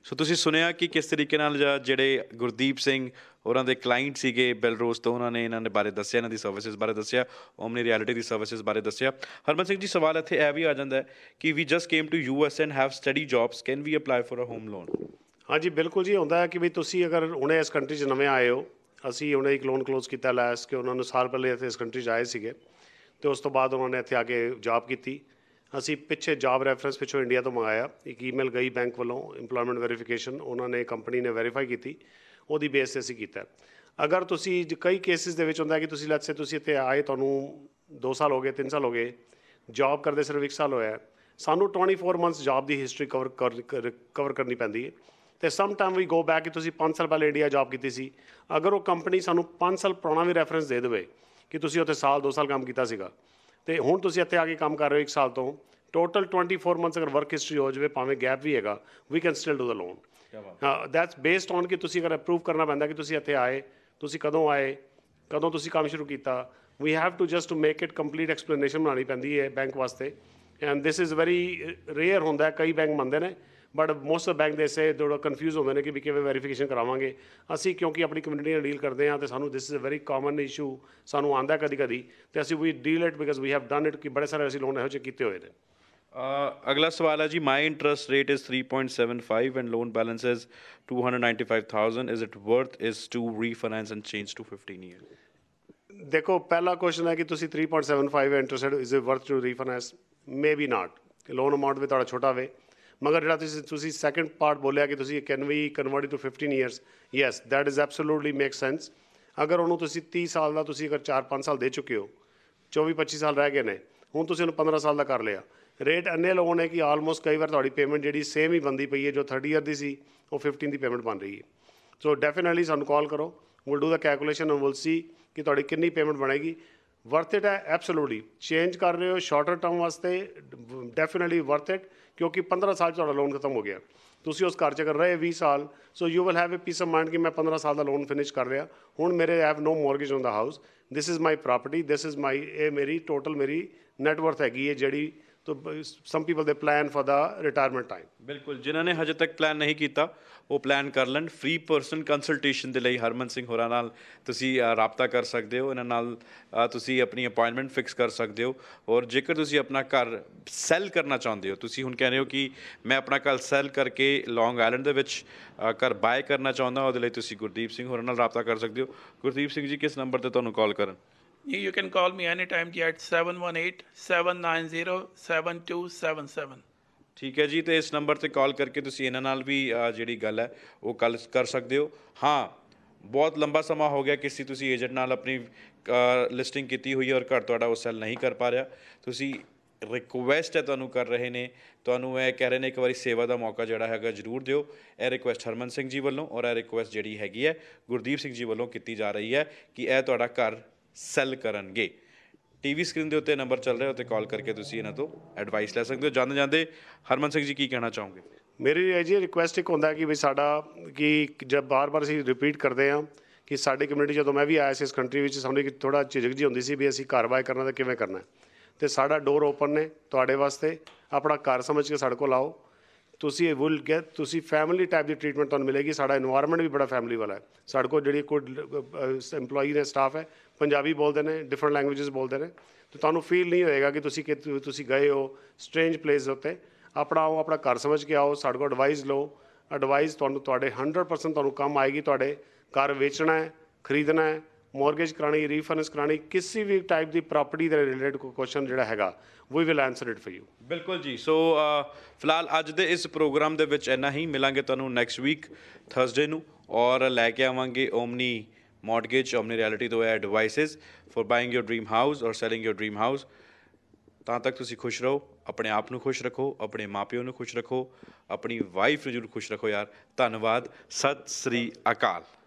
ਸੋ ਤੁਸੀਂ ਸੁਣਿਆ ਕਿ ਕਿਸ ਤਰੀਕੇ ਨਾਲ ਜਿਹੜੇ ਗੁਰਦੀਪ ਸਿੰਘ ਉਹਨਾਂ ਦੇ ਕਲਾਇੰਟ ਸੀਗੇ ਬੈਲਰੋਸ ਤੋਂ ਉਹਨਾਂ ਨੇ ਇਹਨਾਂ ਦੇ ਬਾਰੇ ਦੱਸਿਆ ਇਹਨਾਂ ਦੀ ਸਰਵਿਸਿਜ਼ ਬਾਰੇ ਦੱਸਿਆ ਓਮਨੀ ਰਿਐਲਿਟੀ ਦੀ ਸਰਵਿਸਿਜ਼ ਬਾਰੇ ਦੱਸਿਆ ਹਰਮਨ ਸਿੰਘ ਜੀ ਸਵਾਲ ਇੱਥੇ ਇਹ ਵੀ ਆ ਜਾਂਦਾ ਹੈ ਕਿ we just came to U S and have study jobs can we apply for a home loan ਹਾਂਜੀ ਬਿਲਕੁਲ ਜੀ ਹੁੰਦਾ ਹੈ ਕਿ ਵੀ ਤੁਸੀਂ ਅਗਰ ਹੁਣੇ ਇਸ ਕੰਟਰੀ 'ਚ ਨਵੇਂ ਆਏ ਹੋ ਅਸੀਂ ਉਹਨਾਂ ਇੱਕ ਲੋਨ ਕਲੋਜ਼ ਕੀਤਾ ਲੈਸ ਕਿ ਉਹਨਾਂ ਨੂੰ ਸਾਲ ਪਹਿਲੇ ਇੱਥੇ ਇਸ ਕੰਟਰੀ 'ਚ ਆਏ ਸੀਗੇ ਤੇ ਉਸ ਤੋਂ ਬਾਅਦ ਉਹਨਾਂ ਨੇ ਇੱਥੇ ਆ ਕੇ ਜੌਬ ਕੀਤੀ ਅਸੀਂ ਪਿੱਛੇ ਜੌਬ ਰੈਫਰੈਂਸ ਪਿੱਛੋਂ ਇੰਡੀਆ ਤੋਂ ਮੰਗਾਇਆ ਇੱਕ ਈਮੇਲ ਗਈ ਬੈਂਕ ਵੱਲੋਂ এমਪਲੋਇਮੈਂਟ ਵੈਰੀਫਿਕੇਸ਼ਨ ਉਹਨਾਂ ਨੇ ਕੰਪਨੀ ਨੇ ਵੈਰੀਫਾਈ ਕੀਤੀ ਉਹਦੀ ਬੇਸ ਤੇ ਅਸੀਂ ਕੀਤਾ ਅਗਰ ਤੁਸੀਂ ਕਈ ਕੇਸਿਸ ਦੇ ਵਿੱਚ ਹੁੰਦਾ ਕਿ ਤੁਸੀਂ ਲੱਗ ਸੇ ਤੁਸੀਂ ਇੱਥੇ ਆਏ ਤੁਹਾਨੂੰ 2 ਸਾਲ ਹੋ ਗਏ 3 ਸਾਲ ਹੋ ਗਏ ਜੌਬ ਕਰਦੇ ਸਿਰਫ 1 ਸਾਲ ਹੋਇਆ ਸਾਨੂੰ 24 ਮੰਥਸ ਜੌਬ ਦੀ ਹਿਸਟਰੀ ਕਵਰ ਕਵਰ ਕਰਨੀ ਪੈਂਦੀ ਹੈ ਤੇ ਸਮ ਟਾਈਮ ਵੀ ਗੋ ਬੈਕ ਕਿ ਤੁਸੀਂ 5 ਸਾਲ ਪਹਿਲੇ ਇੰਡੀਆ ਜੌਬ ਕੀਤੀ ਸੀ ਅਗਰ ਉਹ ਕੰਪਨੀ ਸਾਨੂੰ 5 ਸਾਲ ਪੁਰਾਣਾ ਵੀ ਰੈਫਰੈਂਸ ਦੇ ਦੇਵੇ ਕਿ ਤੁਸੀਂ ਉੱਥੇ ਸਾਲ 2 ਸਾਲ ਕੰਮ ਕੀਤਾ ਸੀਗਾ ਤੇ ਹੁਣ ਤੁਸੀਂ ਇੱਥੇ ਆ ਕੇ ਕੰਮ ਕਰ ਰਹੇ ਹੋ 1 ਸਾਲ ਤੋਂ ਟੋਟਲ 24 ਮੰਥਸ ਅਗਰ ਵਰਕ ਹਿਸਟਰੀ ਹੋ ਜਾਵੇ ਭਾਵੇਂ ਗੈਪ ਵੀ ਹੈਗਾ we can still do the loan ਹਾਂ ਦੈਟਸ ਬੇਸਡ ਔਨ ਕਿ ਤੁਸੀਂ ਅਗਰ ਅਪਰੂਵ ਕਰਨਾ ਪੈਂਦਾ ਕਿ ਤੁਸੀਂ ਇੱਥੇ ਆਏ ਤੁਸੀਂ ਕਦੋਂ ਆਏ ਕਦੋਂ ਤੁਸੀਂ ਕੰਮ ਸ਼ੁਰੂ ਕੀਤਾ we have to just to make it complete explanation ਬਣਾਣੀ ਪੈਂਦੀ ਹੈ ਬੈਂਕ ਵਾਸਤੇ and this is very rare ਹੁੰਦਾ ਕਈ ਬੈਂਕ ਮੰਨਦੇ ਨੇ ਬਟ ਮੋਸਟ ਆਫ ਬੈਂਕ ਦੇ ਸੇ ਥੋੜਾ ਕਨਫਿਊਜ਼ ਹੁੰਦੇ ਨੇ ਕਿ ਵੀ ਕਿਵੇਂ ਵੈਰੀਫਿਕੇਸ਼ਨ ਕਰਾਵਾਂਗੇ ਅਸੀਂ ਕਿਉਂਕਿ ਆਪਣੀ ਕਮਿਊਨਿਟੀ ਨਾਲ ਡੀਲ ਕਰਦੇ ਹਾਂ ਤੇ ਸਾਨੂੰ this is a very common issue ਸਾਨੂੰ ਆਂਦਾ ਕਦੀ ਕਦੀ ਤੇ ਅਸੀਂ ਵੀ deal it because we have done it ਕਿ ਬੜੇ ਸਾਰੇ ਅਸੀਂ ਲੋਨ ਇਹੋ ਜਿਹੇ ਕੀਤੇ ਹੋਏ ਨੇ ਅਗਲਾ ਸਵਾਲ ਹੈ ਜੀ my interest rate is 3.75 and loan balance is 295000 is it worth is to refinance and change to 15 year ਦੇਖੋ ਪਹਿਲਾ ਕੁਐਸਚਨ ਹੈ ਕਿ ਤੁਸੀਂ 3.75 interest is it worth to refinance maybe not loan amount ਵੀ ਤੁਹਾਡਾ ਛੋਟਾ ਵੇ ਮਗਰ ਜਿਹੜਾ ਤੁਸੀਂ ਤੁਸੀਂ ਸੈਕੰਡ ਪਾਰਟ ਬੋਲਿਆ ਕਿ ਤੁਸੀਂ can we convert to 15 years yes that is absolutely make sense ਅਗਰ ਉਹਨੂੰ ਤੁਸੀਂ 30 ਸਾਲ ਦਾ ਤੁਸੀਂ ਅਗਰ 4-5 ਸਾਲ ਦੇ ਚੁੱਕੇ ਹੋ 24-25 ਸਾਲ ਰਹਿ ਗਏ ਨੇ ਹੁਣ ਤੁਸੀਂ ਉਹਨੂੰ 15 ਸਾਲ ਦਾ ਕਰ ਲਿਆ ਰੇਟ ਅੰਨੇ ਲੋਨ ਹੈ ਕਿ ਆਲਮੋਸਟ ਕਈ ਵਾਰ ਤੁਹਾਡੀ ਪੇਮੈਂਟ ਜਿਹੜੀ ਸੇਮ ਹੀ ਬੰਦੀ ਪਈ ਹੈ ਜੋ 30 ਇਅਰ ਦੀ ਸੀ ਉਹ 15 ਦੀ ਪੇਮੈਂਟ ਬਣ ਰਹੀ ਹੈ ਸੋ ਡੈਫੀਨਿਟਲੀ ਸਾਨੂੰ ਕਾਲ ਕਰੋ will do the calculation and will see ਕਿ ਤੁਹਾਡੀ ਕਿੰਨੀ ਪੇਮੈਂਟ ਬਣੇਗੀ ਵਰਥ ਇਟ ਹੈ ਐਬਸੋਲੂਟਲੀ ਚੇਂਜ ਕਰ ਰਹੇ ਹੋ ਸ਼ਾਰਟਰ ਟਰਮ ਵਾਸਤੇ ਡੈਫੀਨਿਟਲੀ ਵਰਥ ਇਟ ਕਿਉਂਕਿ 15 ਸਾਲ ਤੁਹਾਡਾ ਲੋਨ ਖਤਮ ਹੋ ਗਿਆ ਤੁਸੀਂ ਉਸ ਘਰ ਚ ਕਰ ਰਹੇ 20 ਸਾਲ so you will have a peace of mind ਕਿ ਮੈਂ 15 ਸਾਲ ਦਾ ਲੋਨ ਫਿਨਿਸ਼ ਕਰ ਲਿਆ ਹੁਣ ਮੇਰੇ have no mortgage on the house this is my property this is my ਇਹ ਮੇਰੀ ਟੋਟਲ ਮੇਰੀ ਨੈਟ ਵਰਥ ਹੈਗੀ ਹੈ ਜਿਹੜੀ तो ਸਮ ਪੀਪਲ ਦੇ plan for the retirement time ਬਿਲਕੁਲ ਜਿਨ੍ਹਾਂ ਨੇ ਹਜੇ ਤੱਕ ਪਲਾਨ ਨਹੀਂ ਕੀਤਾ ਉਹ ਪਲਾਨ ਕਰ ਲੈਣ ਫ੍ਰੀ ਪਰਸਨ ਕੰਸਲਟੇਸ਼ਨ ਦੇ ਲਈ ਹਰਮਨ ਸਿੰਘ ਹੋਰਾਂ ਨਾਲ ਤੁਸੀਂ ਰਾਬਤਾ ਕਰ ਸਕਦੇ ਹੋ ਇਹਨਾਂ ਨਾਲ ਤੁਸੀਂ ਆਪਣੀ ਅਪਾਇੰਟਮੈਂਟ ਫਿਕਸ ਕਰ ਸਕਦੇ ਹੋ ਔਰ ਜੇਕਰ ਤੁਸੀਂ ਆਪਣਾ ਘਰ ਸੈਲ ਕਰਨਾ ਚਾਹੁੰਦੇ ਹੋ ਤੁਸੀਂ ਹੁਣ ਕਹਿ ਰਹੇ ਹੋ ਕਿ ਮੈਂ ਆਪਣਾ ਘਰ ਸੈਲ ਕਰਕੇ ਲੌਂਗ ਆਇਲੈਂਡ ਦੇ ਵਿੱਚ ਘਰ ਬਾਏ ਕਰਨਾ ਚਾਹੁੰਦਾ ਉਹਦੇ ਲਈ ਤੁਸੀਂ ਗੁਰਦੀਪ ਸਿੰਘ ਹੋਰਾਂ ਨਾਲ ਰਾਬਤਾ ਕਰ ਸਕਦੇ ਹੋ ਗੁਰਦੀਪ ਸਿੰਘ ਜੀ ਕਿਸ ਨੰਬਰ ਤੇ ਤੁਹਾਨੂੰ ਕਾਲ ਕਰਨ You, you can call me anytime ji at 718-790-7277. ਠੀਕ ਹੈ ਜੀ ਤੇ ਇਸ ਨੰਬਰ ਤੇ ਕਾਲ ਕਰਕੇ ਤੁਸੀਂ ਇਹਨਾਂ ਨਾਲ ਵੀ ਜਿਹੜੀ ਗੱਲ ਹੈ ਉਹ ਕੱਲ ਕਰ ਸਕਦੇ ਹੋ ਹਾਂ ਬਹੁਤ ਲੰਬਾ ਸਮਾਂ ਹੋ ਗਿਆ ਕਿਸੇ ਤੁਸੀਂ ਏਜੰਟ ਨਾਲ ਆਪਣੀ ਲਿਸਟਿੰਗ ਕੀਤੀ ਹੋਈ ਹੈ ਔਰ ਘਰ ਤੁਹਾਡਾ ਉਹ ਸੈਲ ਨਹੀਂ ਕਰ ਪਾ ਰਿਹਾ ਤੁਸੀਂ ਰਿਕੁਐਸਟ ਹੈ ਤੁਹਾਨੂੰ ਕਰ ਰਹੇ ਨੇ ਤੁਹਾਨੂੰ ਇਹ ਕਹਿ ਰਹੇ ਨੇ ਇੱਕ ਵਾਰੀ ਸੇਵਾ ਦਾ ਮੌਕਾ ਜਿਹੜਾ ਹੈਗਾ ਜਰੂਰ ਦਿਓ ਇਹ ਰਿਕੁਐਸਟ ਹਰਮਨ ਸਿੰਘ ਜੀ ਵੱਲੋਂ ਔਰ ਇਹ ਰਿਕੁਐਸਟ ਜਿਹੜੀ ਹੈਗੀ ਹੈ ਗੁਰਦੀਪ ਸਿੰਘ ਜੀ ਵੱਲੋਂ ਕੀਤੀ ਜਾ ਰਹੀ ਹੈ ਕਿ ਇਹ ਤੁਹਾਡਾ ਘਰ ਸੈਲ ਕਰਨਗੇ ਟੀਵੀ ਸਕਰੀਨ ਦੇ ਉੱਤੇ ਨੰਬਰ ਚੱਲ ਰਿਹਾ ਉੱਤੇ ਕਾਲ ਕਰਕੇ ਤੁਸੀਂ ਇਹਨਾਂ ਤੋਂ ਐਡਵਾਈਸ ਲੈ ਸਕਦੇ ਹੋ ਜਾਣ ਜਾਂਦੇ ਹਰਮਨ ਸਿੰਘ ਜੀ ਕੀ ਕਹਿਣਾ ਚਾਹੋਗੇ ਮੇਰੀ ਇਹ ਜੀ ਰਿਕੁਐਸਟ ਇੱਕ ਹੁੰਦਾ ਕਿ ਵੀ ਸਾਡਾ ਕਿ ਜਦ ਬਾਰ-ਬਾਰ ਅਸੀਂ ਰਿਪੀਟ ਕਰਦੇ ਆ ਕਿ ਸਾਡੇ ਕਮਿਊਨਿਟੀ ਜਦੋਂ ਮੈਂ ਵੀ ਆਇਆ ਸੀ ਇਸ ਕੰਟਰੀ ਵਿੱਚ ਸਾਨੂੰ ਕਿ ਥੋੜਾ ਝਿਜਕ ਜੀ ਹੁੰਦੀ ਸੀ ਵੀ ਅਸੀਂ ਕਾਰਵਾਈ ਕਰਨਾ ਤਾਂ ਕਿਵੇਂ ਕਰਨਾ ਤੇ ਸਾਡਾ ਡੋਰ ਓਪਨ ਨੇ ਤੁਹਾਡੇ ਵਾਸਤੇ ਆਪਣਾ ਘਰ ਸਮਝ ਕੇ ਸਾਡੇ ਕੋਲ ਆਓ ਤੁਸੀਂ ਵਿਲ ਗੈਟ ਤੁਸੀਂ ਫੈਮਿਲੀ ਟਾਈਪ ਦੀ ਟ੍ਰੀਟਮੈਂਟ ਤੁਹਾਨੂੰ ਮਿਲੇਗੀ ਸਾਡਾ এনवायरमेंट ਵੀ ਬੜਾ ਫੈਮਿਲੀ ਵਾਲਾ ਹੈ ਸਾਡੇ ਕੋਲ ਜਿਹੜੀ ਕੋਈ ਐਮਪਲੋਈ ਦੇ ਸਟਾਫ ਹੈ ਪੰਜਾਬੀ ਬੋਲਦੇ ਨੇ ਡਿਫਰੈਂਟ ਲੈਂਗੁਏਜਸ ਬੋਲਦੇ ਨੇ ਤੇ ਤੁਹਾਨੂੰ ਫੀਲ ਨਹੀਂ ਹੋਏਗਾ ਕਿ ਤੁਸੀਂ ਕਿ ਤੁਸੀਂ ਗਏ ਹੋ ਸਟ੍ਰੇਂਜ ਪਲੇਸ ਉੱਤੇ ਆਪਣਾ ਆਓ ਆਪਣਾ ਘਰ ਸਮਝ ਕੇ ਆਓ ਸਾਡੇ ਕੋਲ ਐਡਵਾਈਸ ਲਓ ਐਡਵਾਈਸ ਤੁਹਾਨੂੰ ਤੁਹਾਡੇ 100% ਤੁਹਾਨੂੰ ਕੰਮ ਆਏਗੀ ਤੁਹਾਡੇ ਘਰ ਵੇਚਣਾ ਹੈ ਖਰੀਦਣਾ ਹੈ ਮਾਰਗੇਜ ਕਰਾਣੀ ਰੀਫਾਈਨੈਂਸ ਕਰਾਣੀ ਕਿਸੇ ਵੀ ਟਾਈਪ ਦੀ ਪ੍ਰਾਪਰਟੀ ਦੇ ਰਿਲੇਟਡ ਕੋਈ ਕੁਐਸਚਨ ਜਿਹੜਾ ਹੈਗਾ we will answer it for you ਬਿਲਕੁਲ ਜੀ ਸੋ ਫਿਲਹਾਲ ਅੱਜ ਦੇ ਇਸ ਪ੍ਰੋਗਰਾਮ ਦੇ ਵਿੱਚ ਇੰਨਾ ਹੀ ਮਿਲਾਂਗੇ ਤੁਹਾਨੂੰ ਨੈਕਸਟ ਵੀਕ ਥਰਸਡੇ ਨੂੰ ਔਰ ਲੈ ਕੇ ਆਵਾਂਗੇ ਓਮਨੀ ਮਾਰਗੇਜ ਆਪਣੀ ਰਿਐਲਿਟੀ ਤੋਂ ਹੈ advices for buying your dream house or selling your dream house ਤਾਂ ਤੱਕ ਤੁਸੀਂ ਖੁਸ਼ ਰਹੋ ਆਪਣੇ ਆਪ ਨੂੰ ਖੁਸ਼ ਰੱਖੋ ਆਪਣੇ ਮਾਪਿਓ ਨੂੰ ਖੁਸ਼ ਰੱਖੋ ਆਪਣੀ ਵਾਈਫ ਨੂੰ ਜਰੂਰ ਖੁਸ਼ ਰੱਖੋ ਯਾਰ ਧੰਨਵਾਦ ਸਤਿ ਸ੍ਰੀ ਅਕਾਲ